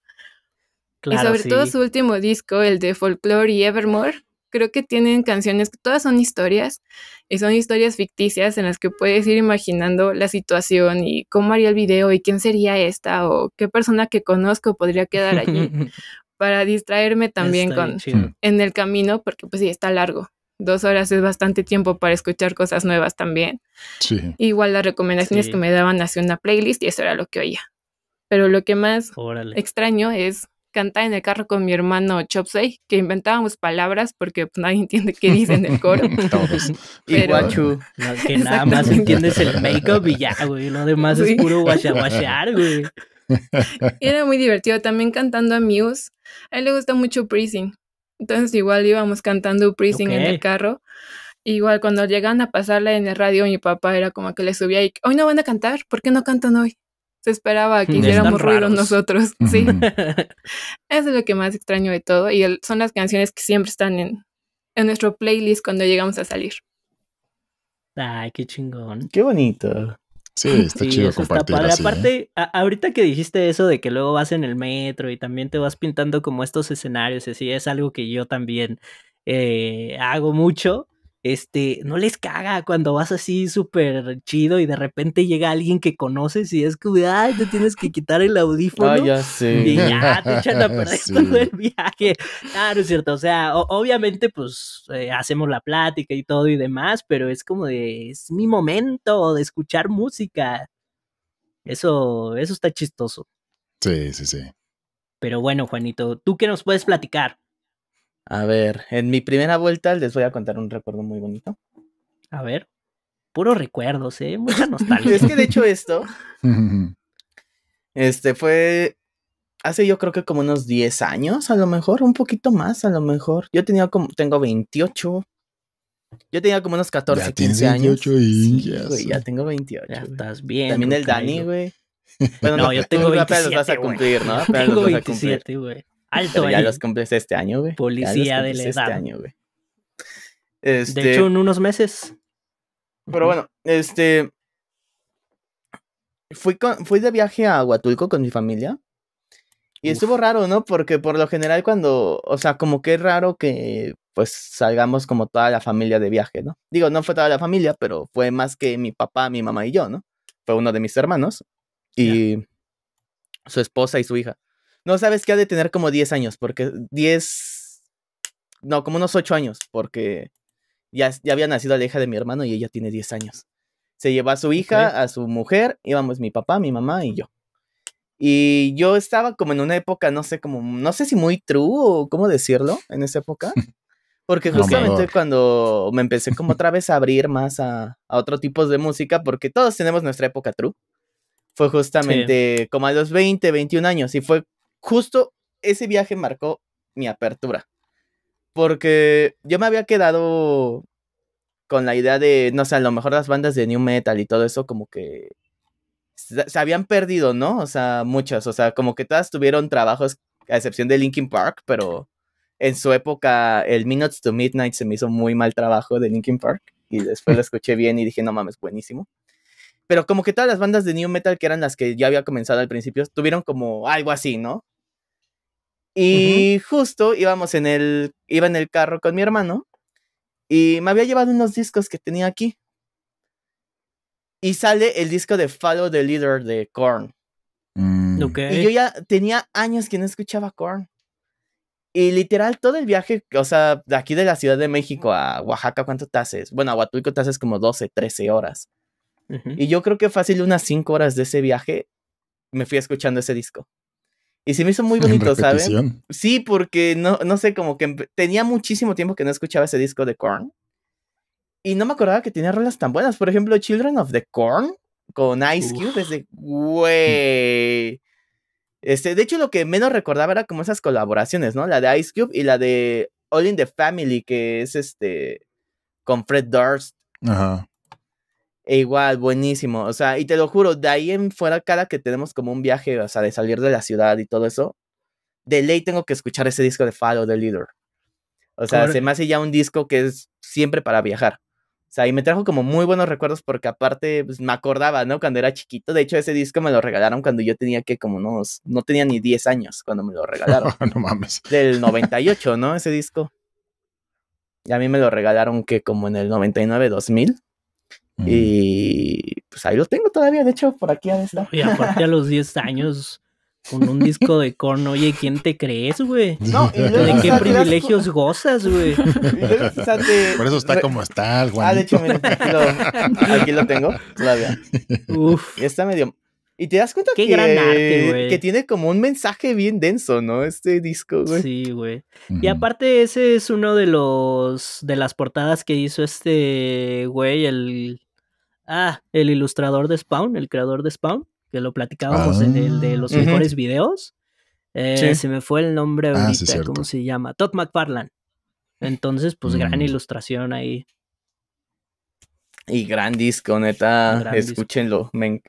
y sobre todo su último disco, el de Folklore y Evermore, creo que tienen canciones que todas son historias y son historias ficticias en las que puedes ir imaginando la situación y cómo haría el video y quién sería esta o qué persona que conozco podría quedar allí para distraerme también con mm. en el camino, porque pues sí, está largo. Dos horas es bastante tiempo para escuchar cosas nuevas también. Sí. Igual las recomendaciones que me daban hacia una playlist y eso era lo que oía. Pero lo que más extraño es cantar en el carro con mi hermano Chopsey, que inventábamos palabras porque pues, nadie entiende qué dice en el coro. Y guachu, que nada más entiendes el make-up y ya, güey. Lo demás es puro guachar güey. Era muy divertido también cantando a Muse. A él le gusta mucho Prison. Entonces igual íbamos cantando Prison en el carro. Igual cuando llegaban a pasarla en el radio, mi papá era como que le subía y hoy no van a cantar, ¿por qué no cantan hoy? Se esperaba que hiciéramos ruido nosotros, sí. Eso es lo que más extraño de todo y son las canciones que siempre están en, en nuestro playlist cuando llegamos a salir. Ay, qué chingón. Qué bonito. Sí, está chido ¿eh? Aparte, ahorita que dijiste eso de que luego vas en el metro y también te vas pintando como estos escenarios, así es algo que yo también eh, hago mucho este, no les caga cuando vas así súper chido y de repente llega alguien que conoces y es que, ay, te tienes que quitar el ah, audífono. Y ya te echan a perder todo el viaje. claro, ah, es cierto. O sea, obviamente, pues eh, hacemos la plática y todo y demás, pero es como de, es mi momento de escuchar música. Eso, eso está chistoso. Sí, sí, sí. Pero bueno, Juanito, ¿tú qué nos puedes platicar? A ver, en mi primera vuelta les voy a contar un recuerdo muy bonito. A ver, puros recuerdos, ¿eh? Mucha nostalgia. es que de hecho esto, este fue hace yo creo que como unos 10 años, a lo mejor, un poquito más, a lo mejor. Yo tenía como, tengo 28. Yo tenía como unos 14, ya 15 años. 28 y sí, güey, ya tengo 28. Ya estás bien. También el Dani, güey. Bueno, no, yo tengo 27. Pero los vas a cumplir, ¿no? Pero tengo 27, güey. Alto ya ¿eh? los cumples este año, güey. Policía de la este De este hecho, en unos meses. Pero bueno, este. Fui, fui de viaje a Huatulco con mi familia. Y estuvo raro, ¿no? Porque por lo general, cuando. O sea, como que es raro que pues salgamos como toda la familia de viaje, ¿no? Digo, no fue toda la familia, pero fue más que mi papá, mi mamá y yo, ¿no? Fue uno de mis hermanos y su esposa y su hija. No sabes que ha de tener como 10 años, porque 10. No, como unos 8 años, porque ya, ya había nacido la hija de mi hermano y ella tiene 10 años. Se llevó a su hija, a su mujer, íbamos mi papá, mi mamá y yo. Y yo estaba como en una época, no sé, como, no sé si muy true o cómo decirlo en esa época. Porque justamente cuando me empecé como otra vez a abrir más a, a otros tipos de música, porque todos tenemos nuestra época true, fue justamente como a los 20, 21 años y fue justo ese viaje marcó mi apertura. Porque yo me había quedado con la idea de, no sé, a lo mejor las bandas de New Metal y todo eso como que se, habían perdido, ¿no? O sea, muchas, o sea, como que todas tuvieron trabajos, a excepción de Linkin Park, pero en su época el Minutes to Midnight se me hizo muy mal trabajo de Linkin Park y después lo escuché bien y dije, no mames, buenísimo pero como que todas las bandas de New Metal, que eran las que ya había comenzado al principio, tuvieron como algo así, ¿no? Y justo íbamos en el, iba en el carro con mi hermano y me había llevado unos discos que tenía aquí. Y sale el disco de Follow the Leader de Korn. Mm. Y yo ya tenía años que no escuchaba Korn. Y literal, todo el viaje, o sea, de aquí de la Ciudad de México a Oaxaca, ¿cuánto te haces? Bueno, a Huatulco te haces como 12, 13 horas. Y yo creo que fácil unas cinco horas de ese viaje me fui escuchando ese disco. Y se me hizo muy bonito, ¿sabes? Sí, porque no, no sé, como que tenía muchísimo tiempo que no escuchaba ese disco de Korn. Y no me acordaba que tenía rolas tan buenas. Por ejemplo, Children of the Corn con Ice Cube. Es de... güey. Este, de hecho, lo que menos recordaba era como esas colaboraciones, ¿no? La de Ice Cube y la de All in the Family, que es este. con Fred Durst. Ajá. E igual, buenísimo. O sea, y te lo juro, de ahí en fuera cada que tenemos como un viaje, o sea, de salir de la ciudad y todo eso, de ley tengo que escuchar ese disco de Follow the Leader. O sea, se me hace ya un disco que es siempre para viajar. O sea, y me trajo como muy buenos recuerdos porque aparte pues, me acordaba, ¿no? Cuando era chiquito. De hecho, ese disco me lo regalaron cuando yo tenía que como unos, no tenía ni 10 años cuando me lo regalaron. no mames. Del 98, ¿no? Ese disco. Y a mí me lo regalaron que como en el 99, 2000. Y pues ahí lo tengo todavía, de hecho, por aquí a Y aparte a los 10 años, con un disco de corn, oye, ¿quién te crees, güey? No, ¿De qué privilegios gozas, güey? Por eso está como está güey. Ah, de hecho, mira, aquí, lo, tengo todavía. Uf. Y está medio... Y te das cuenta Qué que, gran arte, que tiene como un mensaje bien denso, ¿no? Este disco, güey. Sí, güey. Y aparte, ese es uno de los de las portadas que hizo este güey, el Ah, el ilustrador de Spawn, el creador de Spawn, que lo platicábamos en el de los ah. mejores videos. Eh, se me fue el nombre ah, ahorita, ¿cómo se llama? Todd McFarlane. Entonces, pues gran mm. ilustración ahí. Y gran disco, neta. Escúchenlo. Me,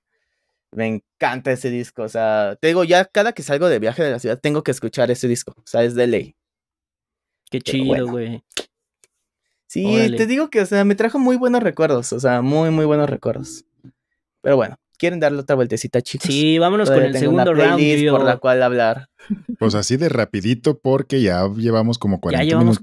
encanta ese disco. O sea, te digo, ya cada que salgo de viaje de la ciudad tengo que escuchar ese disco. O sea, es de ley. Qué chido, güey. Sí, te digo que, o sea, me trajo muy buenos recuerdos, o sea, muy, muy buenos recuerdos. Pero bueno, ¿quieren darle otra vueltecita, chicos? Sí, vámonos con el segundo round. Por la cual hablar. Pues así de rapidito, porque ya llevamos como 40 minutos. Ya llevamos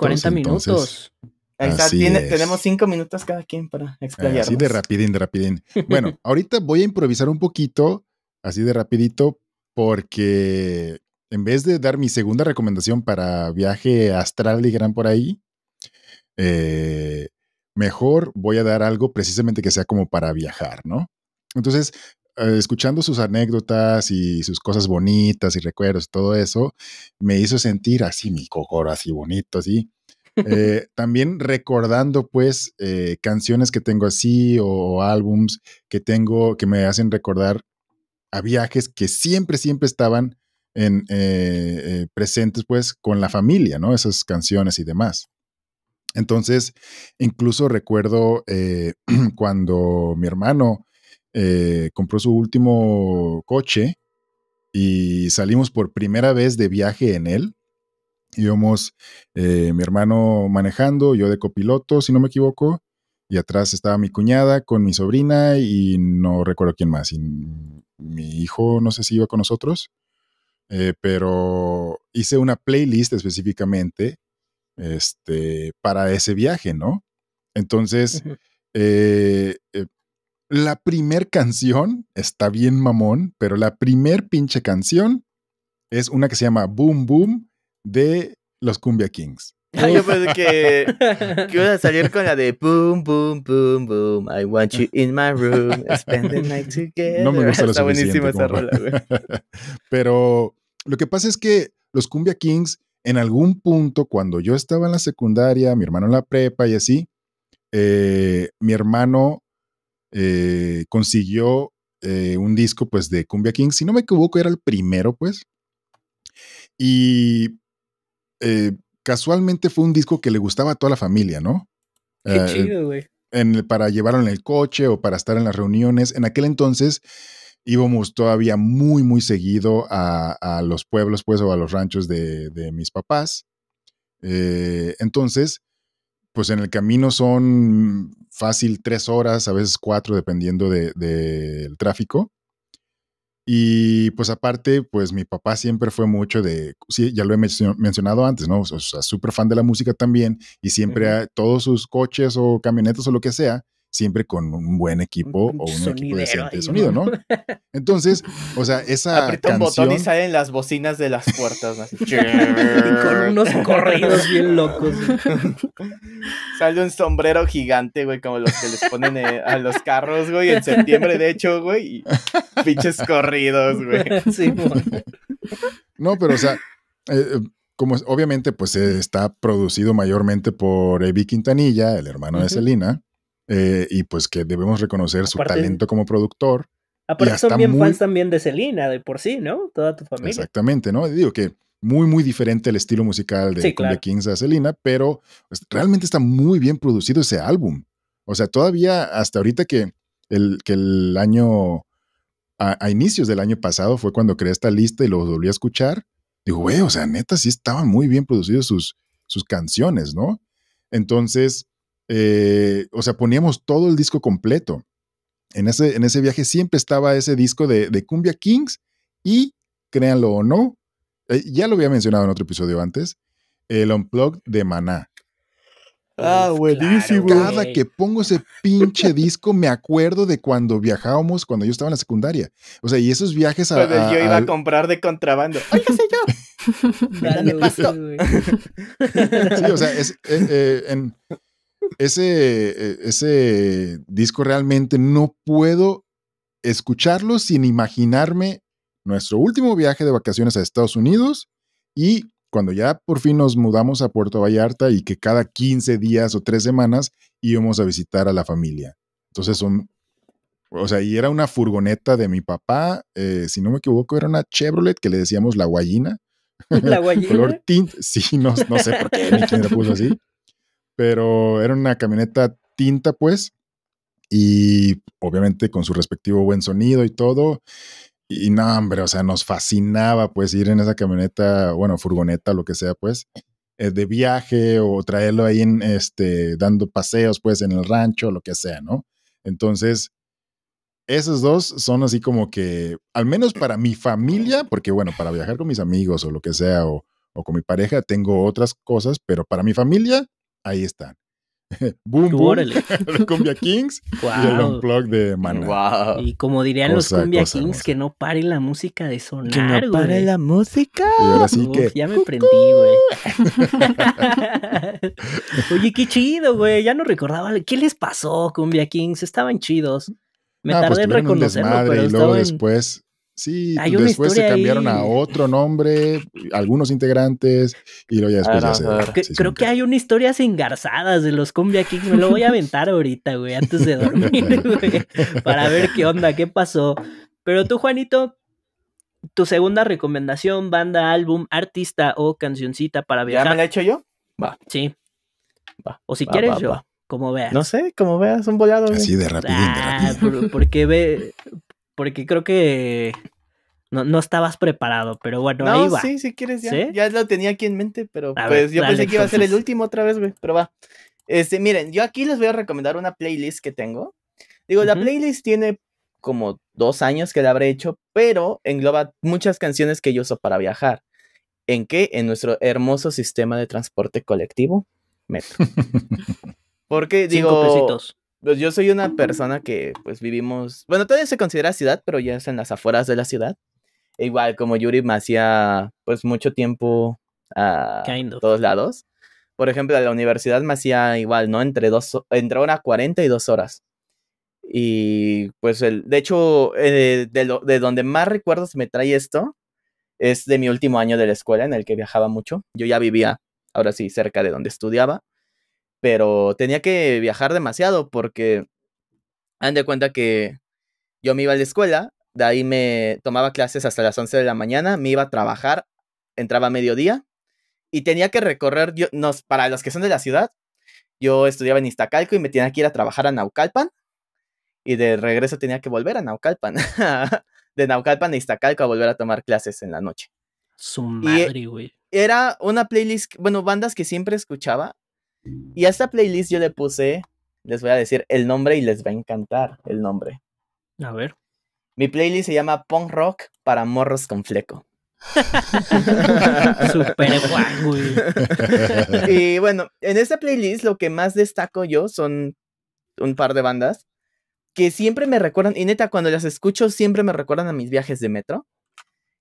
40 minutos. tenemos 5 minutos cada quien para explayarnos. Así de rapidín, de rapidín. Bueno, ahorita voy a improvisar un poquito, así de rapidito, porque en vez de dar mi segunda recomendación para viaje astral y gran por ahí, eh, mejor voy a dar algo precisamente que sea como para viajar, ¿no? Entonces, eh, escuchando sus anécdotas y sus cosas bonitas y recuerdos todo eso, me hizo sentir así mi cocoro, así bonito, así. Eh, también recordando pues canciones que tengo así o álbums que tengo que me hacen recordar a viajes que siempre, siempre estaban en, presentes pues con la familia, ¿no? Esas canciones y demás. Entonces, incluso recuerdo eh, cuando mi hermano eh, compró su último coche y salimos por primera vez de viaje en él. Íbamos eh, mi hermano manejando, yo de copiloto, si no me equivoco, y atrás estaba mi cuñada con mi sobrina y no recuerdo quién más. mi hijo, no sé si iba con nosotros, pero hice una playlist específicamente este, para ese viaje, ¿no? Entonces, eh, eh, la primer canción está bien mamón, pero la primer pinche canción es una que se llama Boom Boom de los Cumbia Kings. Ah, yo pensé que, que iba a salir con la de boom, boom, boom, boom. I want you in my room. Spend the night together. No me gusta lo Está buenísima esa rola, güey. Pero lo que pasa es que los Cumbia Kings en algún punto, cuando yo estaba en la secundaria, mi hermano en la prepa y así, eh, mi hermano eh, consiguió eh, un disco pues de Cumbia King, si no me equivoco era el primero pues, y casualmente fue un disco que le gustaba a toda la familia, ¿no? Qué chido, güey. para llevarlo en el coche o para estar en las reuniones. En aquel entonces íbamos todavía muy, muy seguido a, los pueblos, pues, o a los ranchos de, mis papás. Eh, entonces, pues en el camino son fácil tres horas, a veces cuatro, dependiendo del tráfico. Y pues aparte, pues mi papá siempre fue mucho de, sí, ya lo he mencionado antes, ¿no? O sea, súper fan de la música también y siempre a, todos sus coches o camionetas o lo que sea, siempre con un buen equipo o un equipo decente de sonido, ¿no? Entonces, o sea, esa Aprieta canción... un botón y salen las bocinas de las puertas. Así. con unos corridos bien locos. Sale un sombrero gigante, güey, como los que les ponen eh, a los carros, güey, en septiembre, de hecho, güey, pinches corridos, güey. Sí, No, pero, o sea... Eh, eh, como obviamente pues está producido mayormente por Evi Quintanilla, el hermano de Selena, eh, y pues que debemos reconocer su talento como productor. Aparte son bien fans también de Selena, de por sí, ¿no? Toda tu familia. Exactamente, ¿no? Digo que muy, muy diferente el estilo musical de Kings a Selena, pero pues, realmente está muy bien producido ese álbum. O sea, todavía hasta ahorita que el, que el año, a, inicios del año pasado fue cuando creé esta lista y lo volví a escuchar, digo, güey, o sea, neta, sí estaban muy bien producidas sus, sus canciones, ¿no? Entonces, eh, o sea, poníamos todo el disco completo. En ese, en ese viaje siempre estaba ese disco de, de Cumbia Kings y, créanlo o no, eh, ya lo había mencionado en otro episodio antes, el Unplugged de Maná. Ah, buenísimo. Cada que pongo ese pinche disco, me acuerdo de cuando viajábamos, cuando yo estaba en la secundaria. O sea, y esos viajes a. yo iba a, comprar de contrabando. Oiga, señor. Dale pasto. sí, o sea, es, eh, en, ese, e, ese disco realmente no puedo escucharlo sin imaginarme nuestro último viaje de vacaciones a Estados Unidos y cuando ya por fin nos mudamos a Puerto Vallarta y que cada 15 días o tres semanas íbamos a visitar a la familia. Entonces son, o sea, y era una furgoneta de mi papá, eh, si no me equivoco, era una Chevrolet que le decíamos la guayina. La guayina. Color tint, sí, no, sé por qué puso así pero era una camioneta tinta, pues, y obviamente con su respectivo buen sonido y todo. Y no, hombre, o sea, nos fascinaba pues ir en esa camioneta, bueno, furgoneta, lo que sea, pues, eh, de viaje o traerlo ahí este, dando paseos pues en el rancho, lo que sea, ¿no? Entonces, esos dos son así como que, al menos para mi familia, porque bueno, para viajar con mis amigos o lo que sea, o con mi pareja, tengo otras cosas, pero para mi familia, ahí están. boom, boom, los Cumbia Kings wow. y el Unplug de Manuel. Y como dirían los Cumbia Kings, que no pare la música de sonar. Que no pare la música. así que. Ya me prendí, güey. Oye, qué chido, güey. Ya no recordaba. ¿Qué les pasó, Cumbia Kings? Estaban chidos. Me pues tardé en reconocerlo, pero y luego después Sí, después se cambiaron a otro nombre, algunos integrantes, y luego ya después se, Creo que hay una historia engarzadas de los Cumbia que Me lo voy a aventar ahorita, güey, antes de dormir, güey, para ver qué onda, qué pasó. Pero tú, Juanito, tu segunda recomendación, banda, álbum, artista o cancioncita para viajar. ¿Ya me la he hecho yo? Va. Sí. Va. O si quieres yo. Como veas. No sé, como veas, un volado. Así de rápido. de ah, porque ve, porque creo que no, estabas preparado, pero bueno, no, ahí va. Sí, si quieres, ya, lo tenía aquí en mente, pero pues yo pensé que iba a ser el último otra vez, güey, pero va. Este, miren, yo aquí les voy a recomendar una playlist que tengo. Digo, la playlist tiene como dos años que la habré hecho, pero engloba muchas canciones que yo uso para viajar. ¿En qué? En nuestro hermoso sistema de transporte colectivo, Metro. Porque digo, pesitos. Pues yo soy una persona que pues vivimos, bueno, todavía se considera ciudad, pero ya es en las afueras de la ciudad. E igual como Yuri me hacía pues mucho tiempo a todos lados. Por ejemplo, a la universidad me hacía igual, ¿no? Entre dos, entre hora cuarenta y dos horas. Y pues el, de hecho, eh, de, de donde más recuerdos me trae esto es de mi último año de la escuela en el que viajaba mucho. Yo ya vivía, ahora sí, cerca de donde estudiaba pero tenía que viajar demasiado porque han de cuenta que yo me iba a la escuela, de ahí me tomaba clases hasta las 11 de la mañana, me iba a trabajar, entraba a mediodía y tenía que recorrer, para los que son de la ciudad, yo estudiaba en Iztacalco y me tenía que ir a trabajar a Naucalpan y de regreso tenía que volver a Naucalpan, de Naucalpan a Iztacalco a volver a tomar clases en la noche. Su madre, güey. Era una playlist, bueno, bandas que siempre escuchaba y a esta playlist yo le puse, les voy a decir el nombre y les va a encantar el nombre. A ver. Mi playlist se llama Punk Rock para morros con fleco. Super guay. y bueno, en esta playlist lo que más destaco yo son un par de bandas que siempre me recuerdan, y neta, cuando las escucho siempre me recuerdan a mis viajes de metro,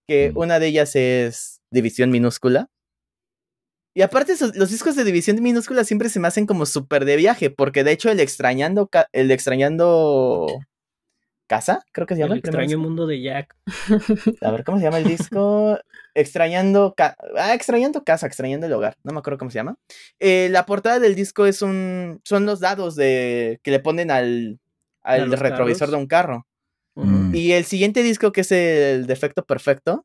que mm. una de ellas es División Minúscula, y aparte, los discos de división minúscula siempre se me hacen como súper de viaje, porque de hecho el extrañando, el extrañando casa, creo que se llama. El, el extraño mundo de Jack. A ver, ¿cómo se llama el disco? extrañando, ah, extrañando casa, extrañando el hogar, no me acuerdo cómo se llama. Eh, la portada del disco es un, son los dados de, que le ponen al, al retrovisor de un carro. Mm. Y el siguiente disco, que es el defecto perfecto,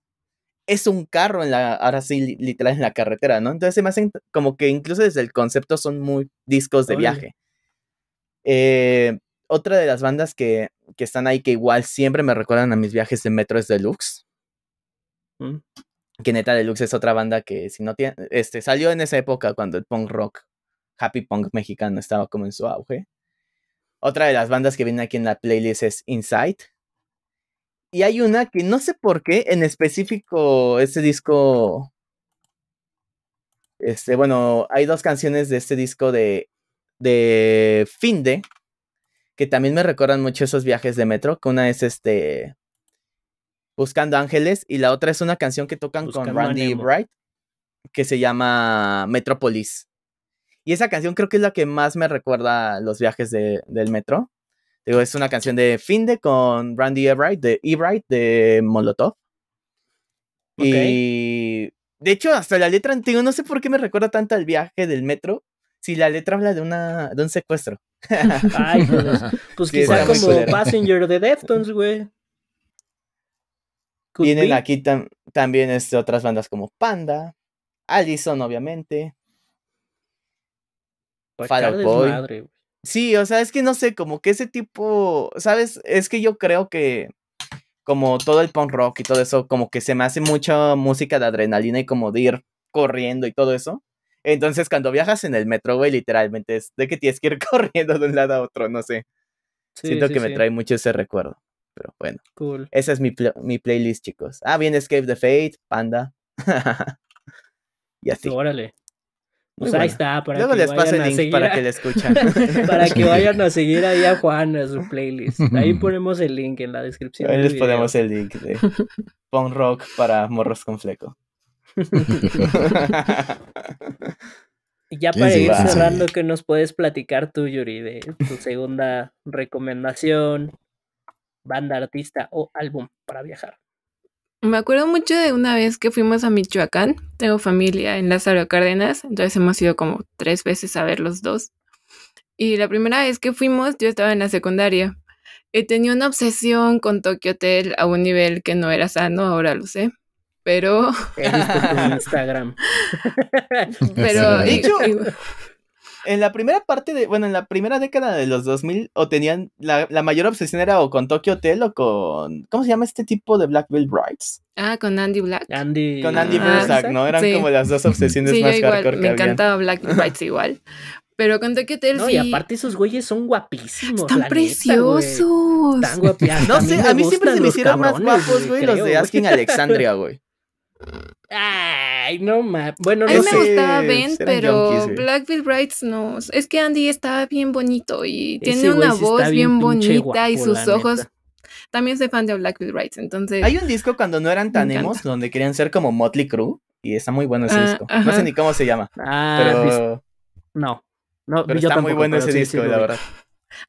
es un carro en la, ahora sí, literal, en la carretera, ¿no? Entonces se me hacen como que incluso desde el concepto son muy discos de viaje. Eh, otra de las bandas que, están ahí que igual siempre me recuerdan a mis viajes de metro es Deluxe. Mm. Que neta Deluxe es otra banda que si no tiene, este, salió en esa época cuando el punk rock, happy punk mexicano estaba como en su auge. Otra de las bandas que viene aquí en la playlist es Inside. Y hay una que no sé por qué, en específico, este disco. Este, bueno, hay dos canciones de este disco de, de Finde que también me recuerdan mucho esos viajes de metro. Que una es este. Buscando Ángeles y la otra es una canción que tocan con Randy Bright que se llama Metropolis. Y esa canción creo que es la que más me recuerda los viajes de, del metro. Digo, es una canción de Finde con Randy Ebright de, Ebright de Molotov. Y de hecho, hasta la letra antigua, no sé por qué me recuerda tanto al viaje del metro, si la letra habla de, una, un secuestro. Ay, pues, pues quizá como Passenger de Deftones, güey. Tienen aquí también este, otras bandas como Panda, Allison, obviamente. Pues, Fall Sí, o sea, es que no sé, como que ese tipo, ¿sabes? Es que yo creo que como todo el punk rock y todo eso, como que se me hace mucha música de adrenalina y como de ir corriendo y todo eso. Entonces, cuando viajas en el metro, güey, literalmente es de que tienes que ir corriendo de un lado a otro, no sé. Siento que me trae mucho ese recuerdo. Pero bueno. Cool. Esa es mi, mi playlist, chicos. Ah, bien, Escape the Fate, Panda. y así. Órale pues ahí está, para Luego que les vayan a link seguir para que le escuchen. para que vayan a seguir ahí a Juan a su playlist. Ahí ponemos el link en la descripción. Ahí les ponemos el link de Punk Rock para morros con fleco. y ya para ir cerrando, ¿qué nos puedes platicar tú, Yuri, de tu segunda recomendación, banda, artista o álbum para viajar? Me acuerdo mucho de una vez que fuimos a Michoacán. Tengo familia en Lázaro Cárdenas, entonces hemos ido como tres veces a ver los dos. Y la primera vez que fuimos, yo estaba en la secundaria. Y tenía una obsesión con Tokyo Hotel a un nivel que no era sano, ahora lo sé. Pero. Instagram. pero. en la primera parte de, bueno, en la primera década de los 2000, o tenían, la, la mayor obsesión era o con Tokyo Hotel o con, ¿cómo se llama este tipo de Black Bill Brides? Ah, con Andy Black. Andy... Con Andy ah, ¿no? Eran como las dos obsesiones más igual, hardcore Me encantaba Black Brides igual. Pero con Tokyo Hotel no, Y aparte esos güeyes son guapísimos. Están preciosos. Están guapísimos. No sé, a mí siempre se me hicieron más guapos, güey, los de Asking Alexandria, güey. Ay, no mames. Bueno, no A mí me gustaba Ben, pero blackville Wrights no. Es que Andy está bien bonito y tiene una voz bien, bonita y sus ojos. También soy fan de Blackville Brides, entonces. Hay un disco cuando no eran tan emos donde querían ser como Motley Crue y está muy bueno ese ah, disco. No sé ni cómo se llama. Ah, pero... No. No, pero está muy bueno ese disco, la verdad.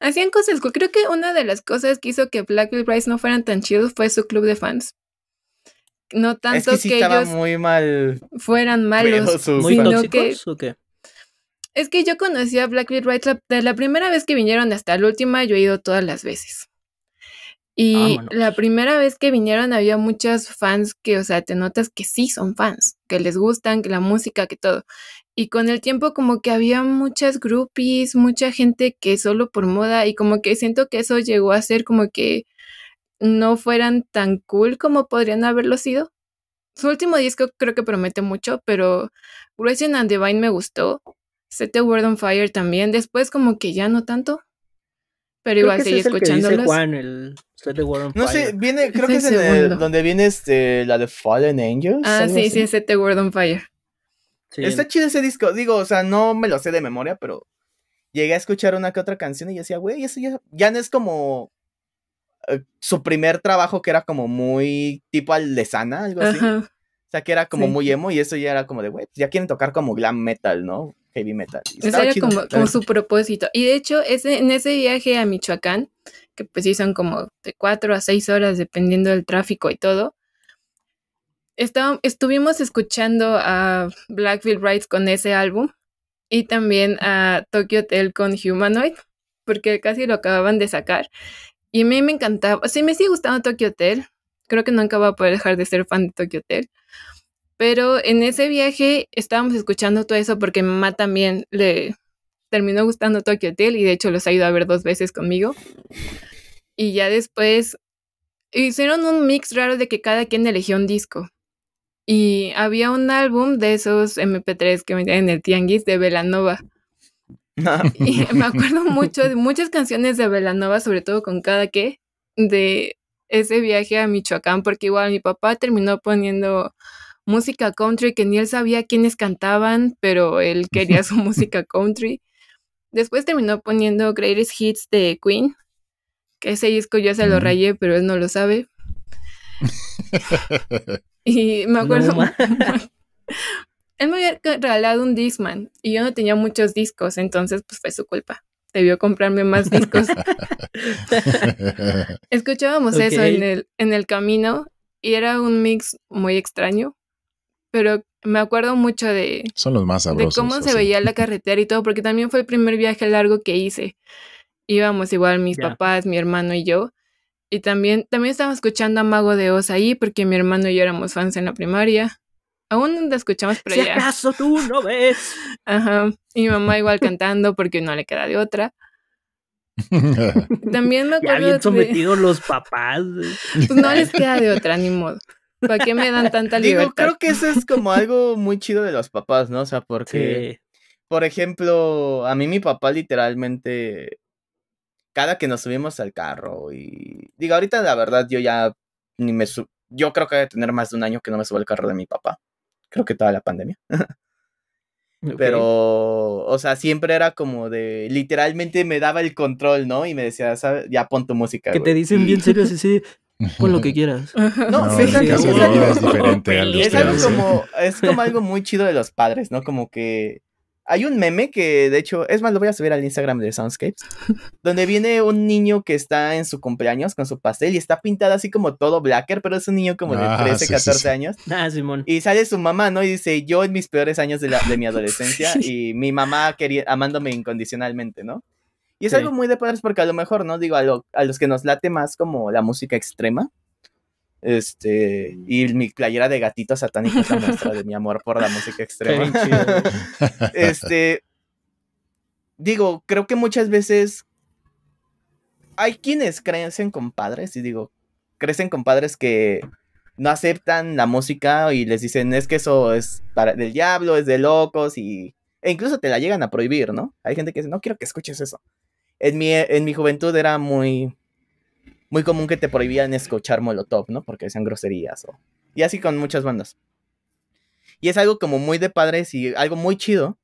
Hacían cosas, creo que una de las cosas que hizo que Blackville Brides no fueran tan chidos fue su club de fans no tanto que, ellos muy mal fueran malos, muy sino que... ¿o qué? Es que yo conocí a Black Beat de la primera vez que vinieron hasta la última, yo he ido todas las veces. Y ah, la pues. primera vez que vinieron había muchos fans que, o sea, te notas que sí son fans, que les gustan, que la música, que todo. Y con el tiempo como que había muchas groupies, mucha gente que solo por moda y como que siento que eso llegó a ser como que no fueran tan cool como podrían haberlo sido. Su último disco creo que promete mucho, pero Resident and Divine me gustó. Set the World on Fire también. Después como que ya no tanto. Pero igual seguí escuchándolos. El no sé, viene, creo que es donde viene este, la de Fallen Angels. Ah, sí, sí, Set the World on Fire. Está chido ese disco. Digo, o sea, no me lo sé de memoria, pero llegué a escuchar una que otra canción y decía, güey, eso ya, ya no es como eh, su primer trabajo que era como muy tipo Sana, algo así. O sea, que era como muy emo y eso ya era como de, güey, pues ya quieren tocar como glam metal, ¿no? Heavy metal. eso era como, su propósito. Y de hecho, ese, en ese viaje a Michoacán, que pues sí son como de cuatro a seis horas dependiendo del tráfico y todo, estuvimos escuchando a Blackfield Rides con ese álbum y también a Tokyo Hotel con Humanoid, porque casi lo acababan de sacar. Y a mí me encantaba, Sí, me sigue gustando Tokyo Hotel. Creo que nunca voy a poder dejar de ser fan de Tokyo Hotel. Pero en ese viaje estábamos escuchando todo eso porque mamá también le terminó gustando Tokyo Hotel y de hecho los ha ido a ver dos veces conmigo. Y ya después hicieron un mix raro de que cada quien eligió un disco. Y había un álbum de esos MP3 que me en el Tianguis de Velanova. y me acuerdo mucho de muchas canciones de Velanova, sobre todo con cada que, de ese viaje a Michoacán, porque igual mi papá terminó poniendo música country que ni él sabía quiénes cantaban, pero él quería su música country. Después terminó poniendo Greatest Hits de Queen, que ese disco yo se lo mm. rayé, pero él no lo sabe. y me acuerdo, él me había regalado un Discman y yo no tenía muchos discos, entonces pues fue su culpa. Debió comprarme más discos. Escuchábamos eso en el, en el camino y era un mix muy extraño, pero me acuerdo mucho de... Son los más De cómo se veía la carretera y todo, porque también fue el primer viaje largo que hice. Íbamos igual mis papás, mi hermano y yo. Y también, también escuchando a Mago de Oz ahí, porque mi hermano y yo éramos fans en la primaria. Aún la escuchamos, pero si ya. acaso tú no ves. Ajá. Y mi mamá igual cantando porque no le queda de otra. También lo acuerdo. Ya bien sometidos los papás. Pues no les queda de otra, ni modo. ¿Para qué me dan tanta libertad? Digo, creo que eso es como algo muy chido de los papás, ¿no? O sea, porque. Por ejemplo, a mí mi papá literalmente. Cada que nos subimos al carro y. Digo, ahorita la verdad yo ya ni me sub... Yo creo que debe tener más de un año que no me subo al carro de mi papá creo que toda la pandemia. Pero, o sea, siempre era como de, literalmente me daba el control, ¿no? Y me decía, ya pon tu música. Que te dicen bien serios sí Pon lo que quieras. No, es algo ¿eh? como, es como algo muy chido de los padres, ¿no? Como que hay un meme que, de hecho, es más, lo voy a subir al Instagram de Soundscapes, donde viene un niño que está en su cumpleaños con su pastel y está pintado así como todo blacker, pero es un niño como de 13, ah, 14 años. Ah, Simón. Y sale su mamá, ¿no? Y dice, yo en mis peores años de, mi adolescencia y mi mamá quería, amándome incondicionalmente, ¿no? Y es algo muy de padres porque a lo mejor, ¿no? Digo, a los que nos late más como la música extrema, este, mm. y mi playera de gatito satánico es la muestra de mi amor por la música extrema. este, digo, creo que muchas veces hay quienes crecen con padres, y digo, crecen con padres que no aceptan la música y les dicen, es que eso es para del diablo, es de locos, y, e incluso te la llegan a prohibir, ¿no? Hay gente que dice, no quiero que escuches eso. En mi, en mi juventud era muy, muy común que te prohibían escuchar Molotov, ¿no? Porque decían groserías o... Y así con muchas bandas. Y es algo como muy de padres y algo muy chido.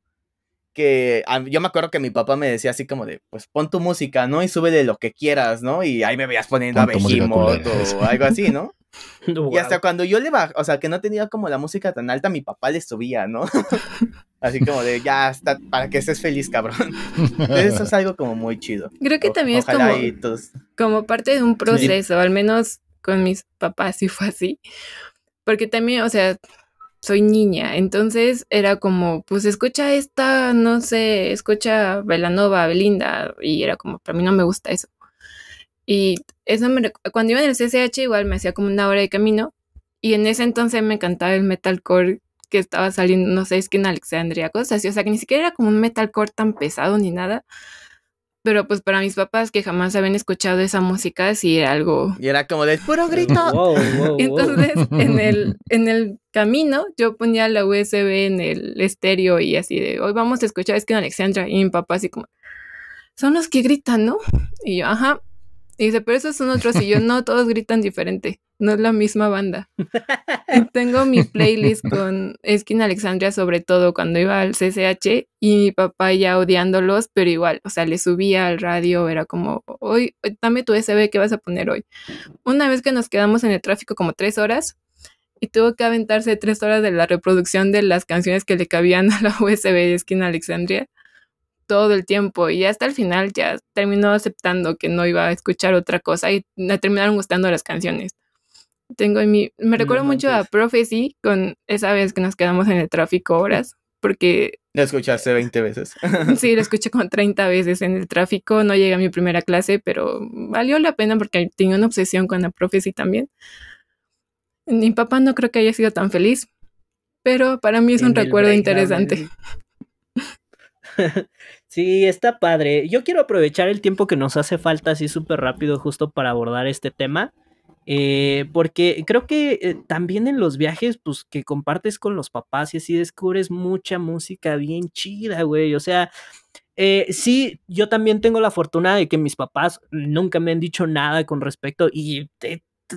Que yo me acuerdo que mi papá me decía así como de, pues pon tu música, ¿no? Y sube de lo que quieras, ¿no? Y ahí me veías poniendo a Behemoth o algo así, ¿no? Y hasta cuando yo le bajé, o sea, que no tenía como la música tan alta, mi papá le subía, ¿no? Así como de, ya, está para que estés feliz, cabrón. eso es algo como muy chido. Creo que también es como, como parte de un proceso, al menos con mis papás sí fue así. Porque también, o sea, soy niña, entonces era como, pues escucha esta, no sé, escucha Belanova, Belinda, y era como, para mí no me gusta eso. Y eso me, cuando iba en el CCH igual me hacía como una hora de camino. Y en ese entonces me encantaba el metalcore que estaba saliendo, no sé, es que en Alexandria, cosas así. O sea, que ni siquiera era como un metalcore tan pesado ni nada. Pero pues para mis papás que jamás habían escuchado esa música, sí era algo... Y era como de puro grito. Entonces, En, el, en el camino, yo ponía la USB en el estéreo y así de, hoy vamos a escuchar, es que en Alexandra. Y mi papá así como, son los que gritan, ¿no? Y yo, ajá. Y dice, pero esos son otros. Y yo, no, todos gritan diferente. No es la misma banda. tengo mi playlist con Skin Alexandria, sobre todo cuando iba al CCH y mi papá ya odiándolos, pero igual, o sea, le subía al radio, era como, hoy, dame tu USB, ¿qué vas a poner hoy? Una vez que nos quedamos en el tráfico como tres horas y tuvo que aventarse tres horas de la reproducción de las canciones que le cabían a la USB de Skin Alexandria todo el tiempo y hasta el final ya terminó aceptando que no iba a escuchar otra cosa y me terminaron gustando las canciones. Tengo en mi, me recuerdo mucho a Prophecy con esa vez que nos quedamos en el tráfico horas porque... La escuchaste 20 veces. sí, la escuché como 30 veces en el tráfico, no llegué a mi primera clase, pero valió la pena porque tenía una obsesión con la Prophecy también. Mi papá no creo que haya sido tan feliz, pero para mí es un recuerdo interesante. Sí, está padre. Yo quiero aprovechar el tiempo que nos hace falta así súper rápido justo para abordar este tema. Eh, porque creo que eh, también en los viajes, pues que compartes con los papás y así descubres mucha música bien chida, güey. O sea, eh, sí, yo también tengo la fortuna de que mis papás nunca me han dicho nada con respecto y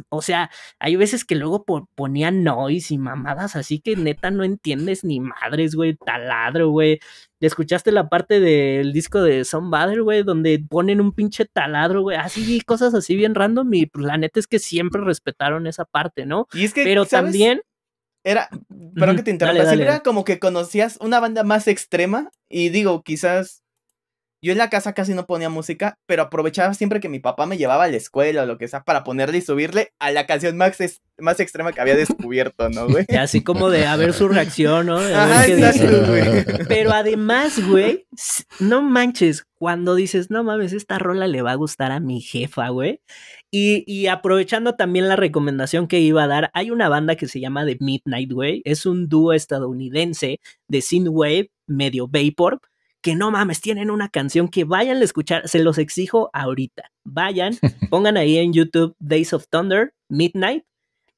o sea, hay veces que luego ponían noise y mamadas, así que neta no entiendes ni madres, güey, taladro, güey. ¿Escuchaste la parte del disco de Badder, güey, donde ponen un pinche taladro, güey? Así, cosas así bien random y pues, la neta es que siempre respetaron esa parte, ¿no? Y es que, Pero también... Era, pero que te interrumpa, era como que conocías una banda más extrema y digo, quizás yo en la casa casi no ponía música, pero aprovechaba siempre que mi papá me llevaba a la escuela o lo que sea para ponerle y subirle a la canción más, más extrema que había descubierto, ¿no, güey? Así como de a ver su reacción, ¿no? Ajá, exacto, güey. Pero además, güey, no manches, cuando dices, no mames, esta rola le va a gustar a mi jefa, güey. Y, aprovechando también la recomendación que iba a dar, hay una banda que se llama The Midnight, güey. Es un dúo estadounidense de synthwave, medio vapor, que no mames, tienen una canción que vayan a escuchar, se los exijo ahorita. Vayan, pongan ahí en YouTube Days of Thunder, Midnight.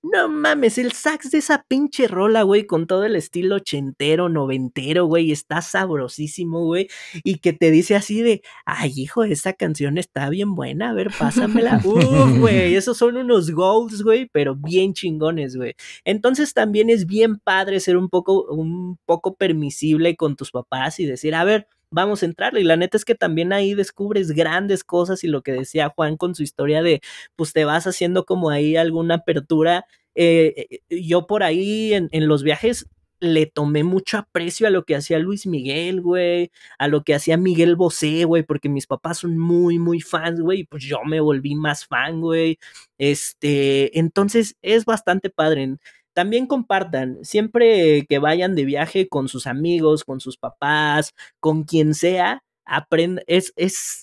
No mames, el sax de esa pinche rola, güey, con todo el estilo ochentero, noventero, güey, está sabrosísimo, güey, y que te dice así de, ay, hijo, esa canción está bien buena, a ver, pásamela. uh, güey, esos son unos goals, güey, pero bien chingones, güey. Entonces también es bien padre ser un poco, un poco permisible con tus papás y decir, a ver, vamos a entrar. Y la neta es que también ahí descubres grandes cosas y lo que decía Juan con su historia de, pues te vas haciendo como ahí alguna apertura. Eh, eh, eh, yo por ahí en, los viajes le tomé mucho aprecio a lo que hacía Luis Miguel, güey, a lo que hacía Miguel Bosé, güey, porque mis papás son muy, muy fans, güey, pues yo me volví más fan, güey. Este, entonces es bastante padre. También compartan, siempre que vayan de viaje con sus amigos, con sus papás, con quien sea, aprende, es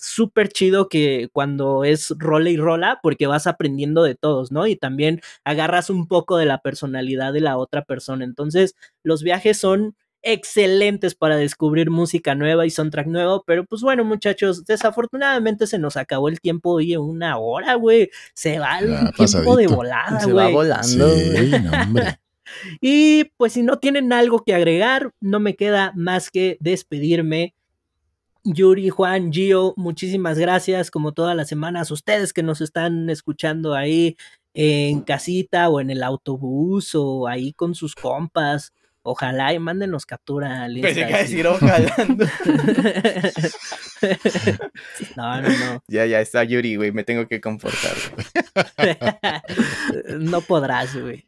súper chido que cuando es rola y rola, porque vas aprendiendo de todos, ¿no? Y también agarras un poco de la personalidad de la otra persona. Entonces, los viajes son excelentes para descubrir música nueva y soundtrack nuevo. Pero pues bueno, muchachos, desafortunadamente se nos acabó el tiempo y una hora, güey. Se va el ah, tiempo de volada, güey. Se va volando. y pues si no tienen algo que agregar, no me queda más que despedirme. Yuri, Juan, Gio, muchísimas gracias como todas las semanas. Ustedes que nos están escuchando ahí en casita o en el autobús o ahí con sus compas Ojalá y mándenos captura al Pensé decir ojalá. no, no, no. Ya, ya está Yuri, güey. Me tengo que confortar no podrás, güey.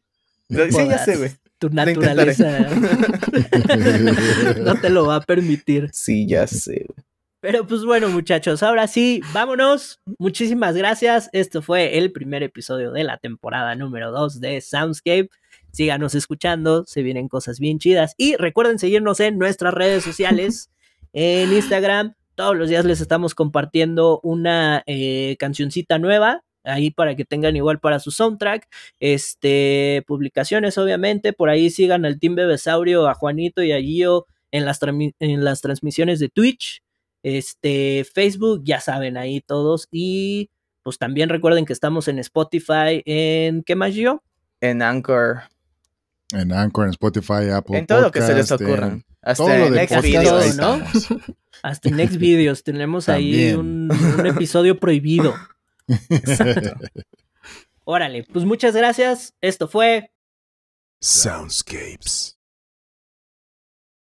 sí, ya sé, güey. Tu naturaleza no te lo va a permitir. Sí, ya sé, güey. Pero pues bueno, muchachos, ahora sí, vámonos. Muchísimas gracias. Esto fue el primer episodio de la temporada número 2 de Soundscape síganos escuchando, se vienen cosas bien chidas. Y recuerden seguirnos en nuestras redes sociales, en Instagram. Todos los días les estamos compartiendo una eh, cancioncita nueva ahí para que tengan igual para su soundtrack. Este, publicaciones, obviamente. Por ahí sigan al Team Bebesaurio, a Juanito y a Gio en las, en las transmisiones de Twitch. Este, Facebook, ya saben, ahí todos. Y pues también recuerden que estamos en Spotify, en ¿qué más, Gio? En Anchor. En Anchor, en Spotify, Apple. En todo lo que se les ocurra. Hasta el Next Videos, ¿no? Hasta Next Videos. Tenemos ahí un, un, episodio prohibido. Órale, pues muchas gracias. Esto fue. Soundscapes.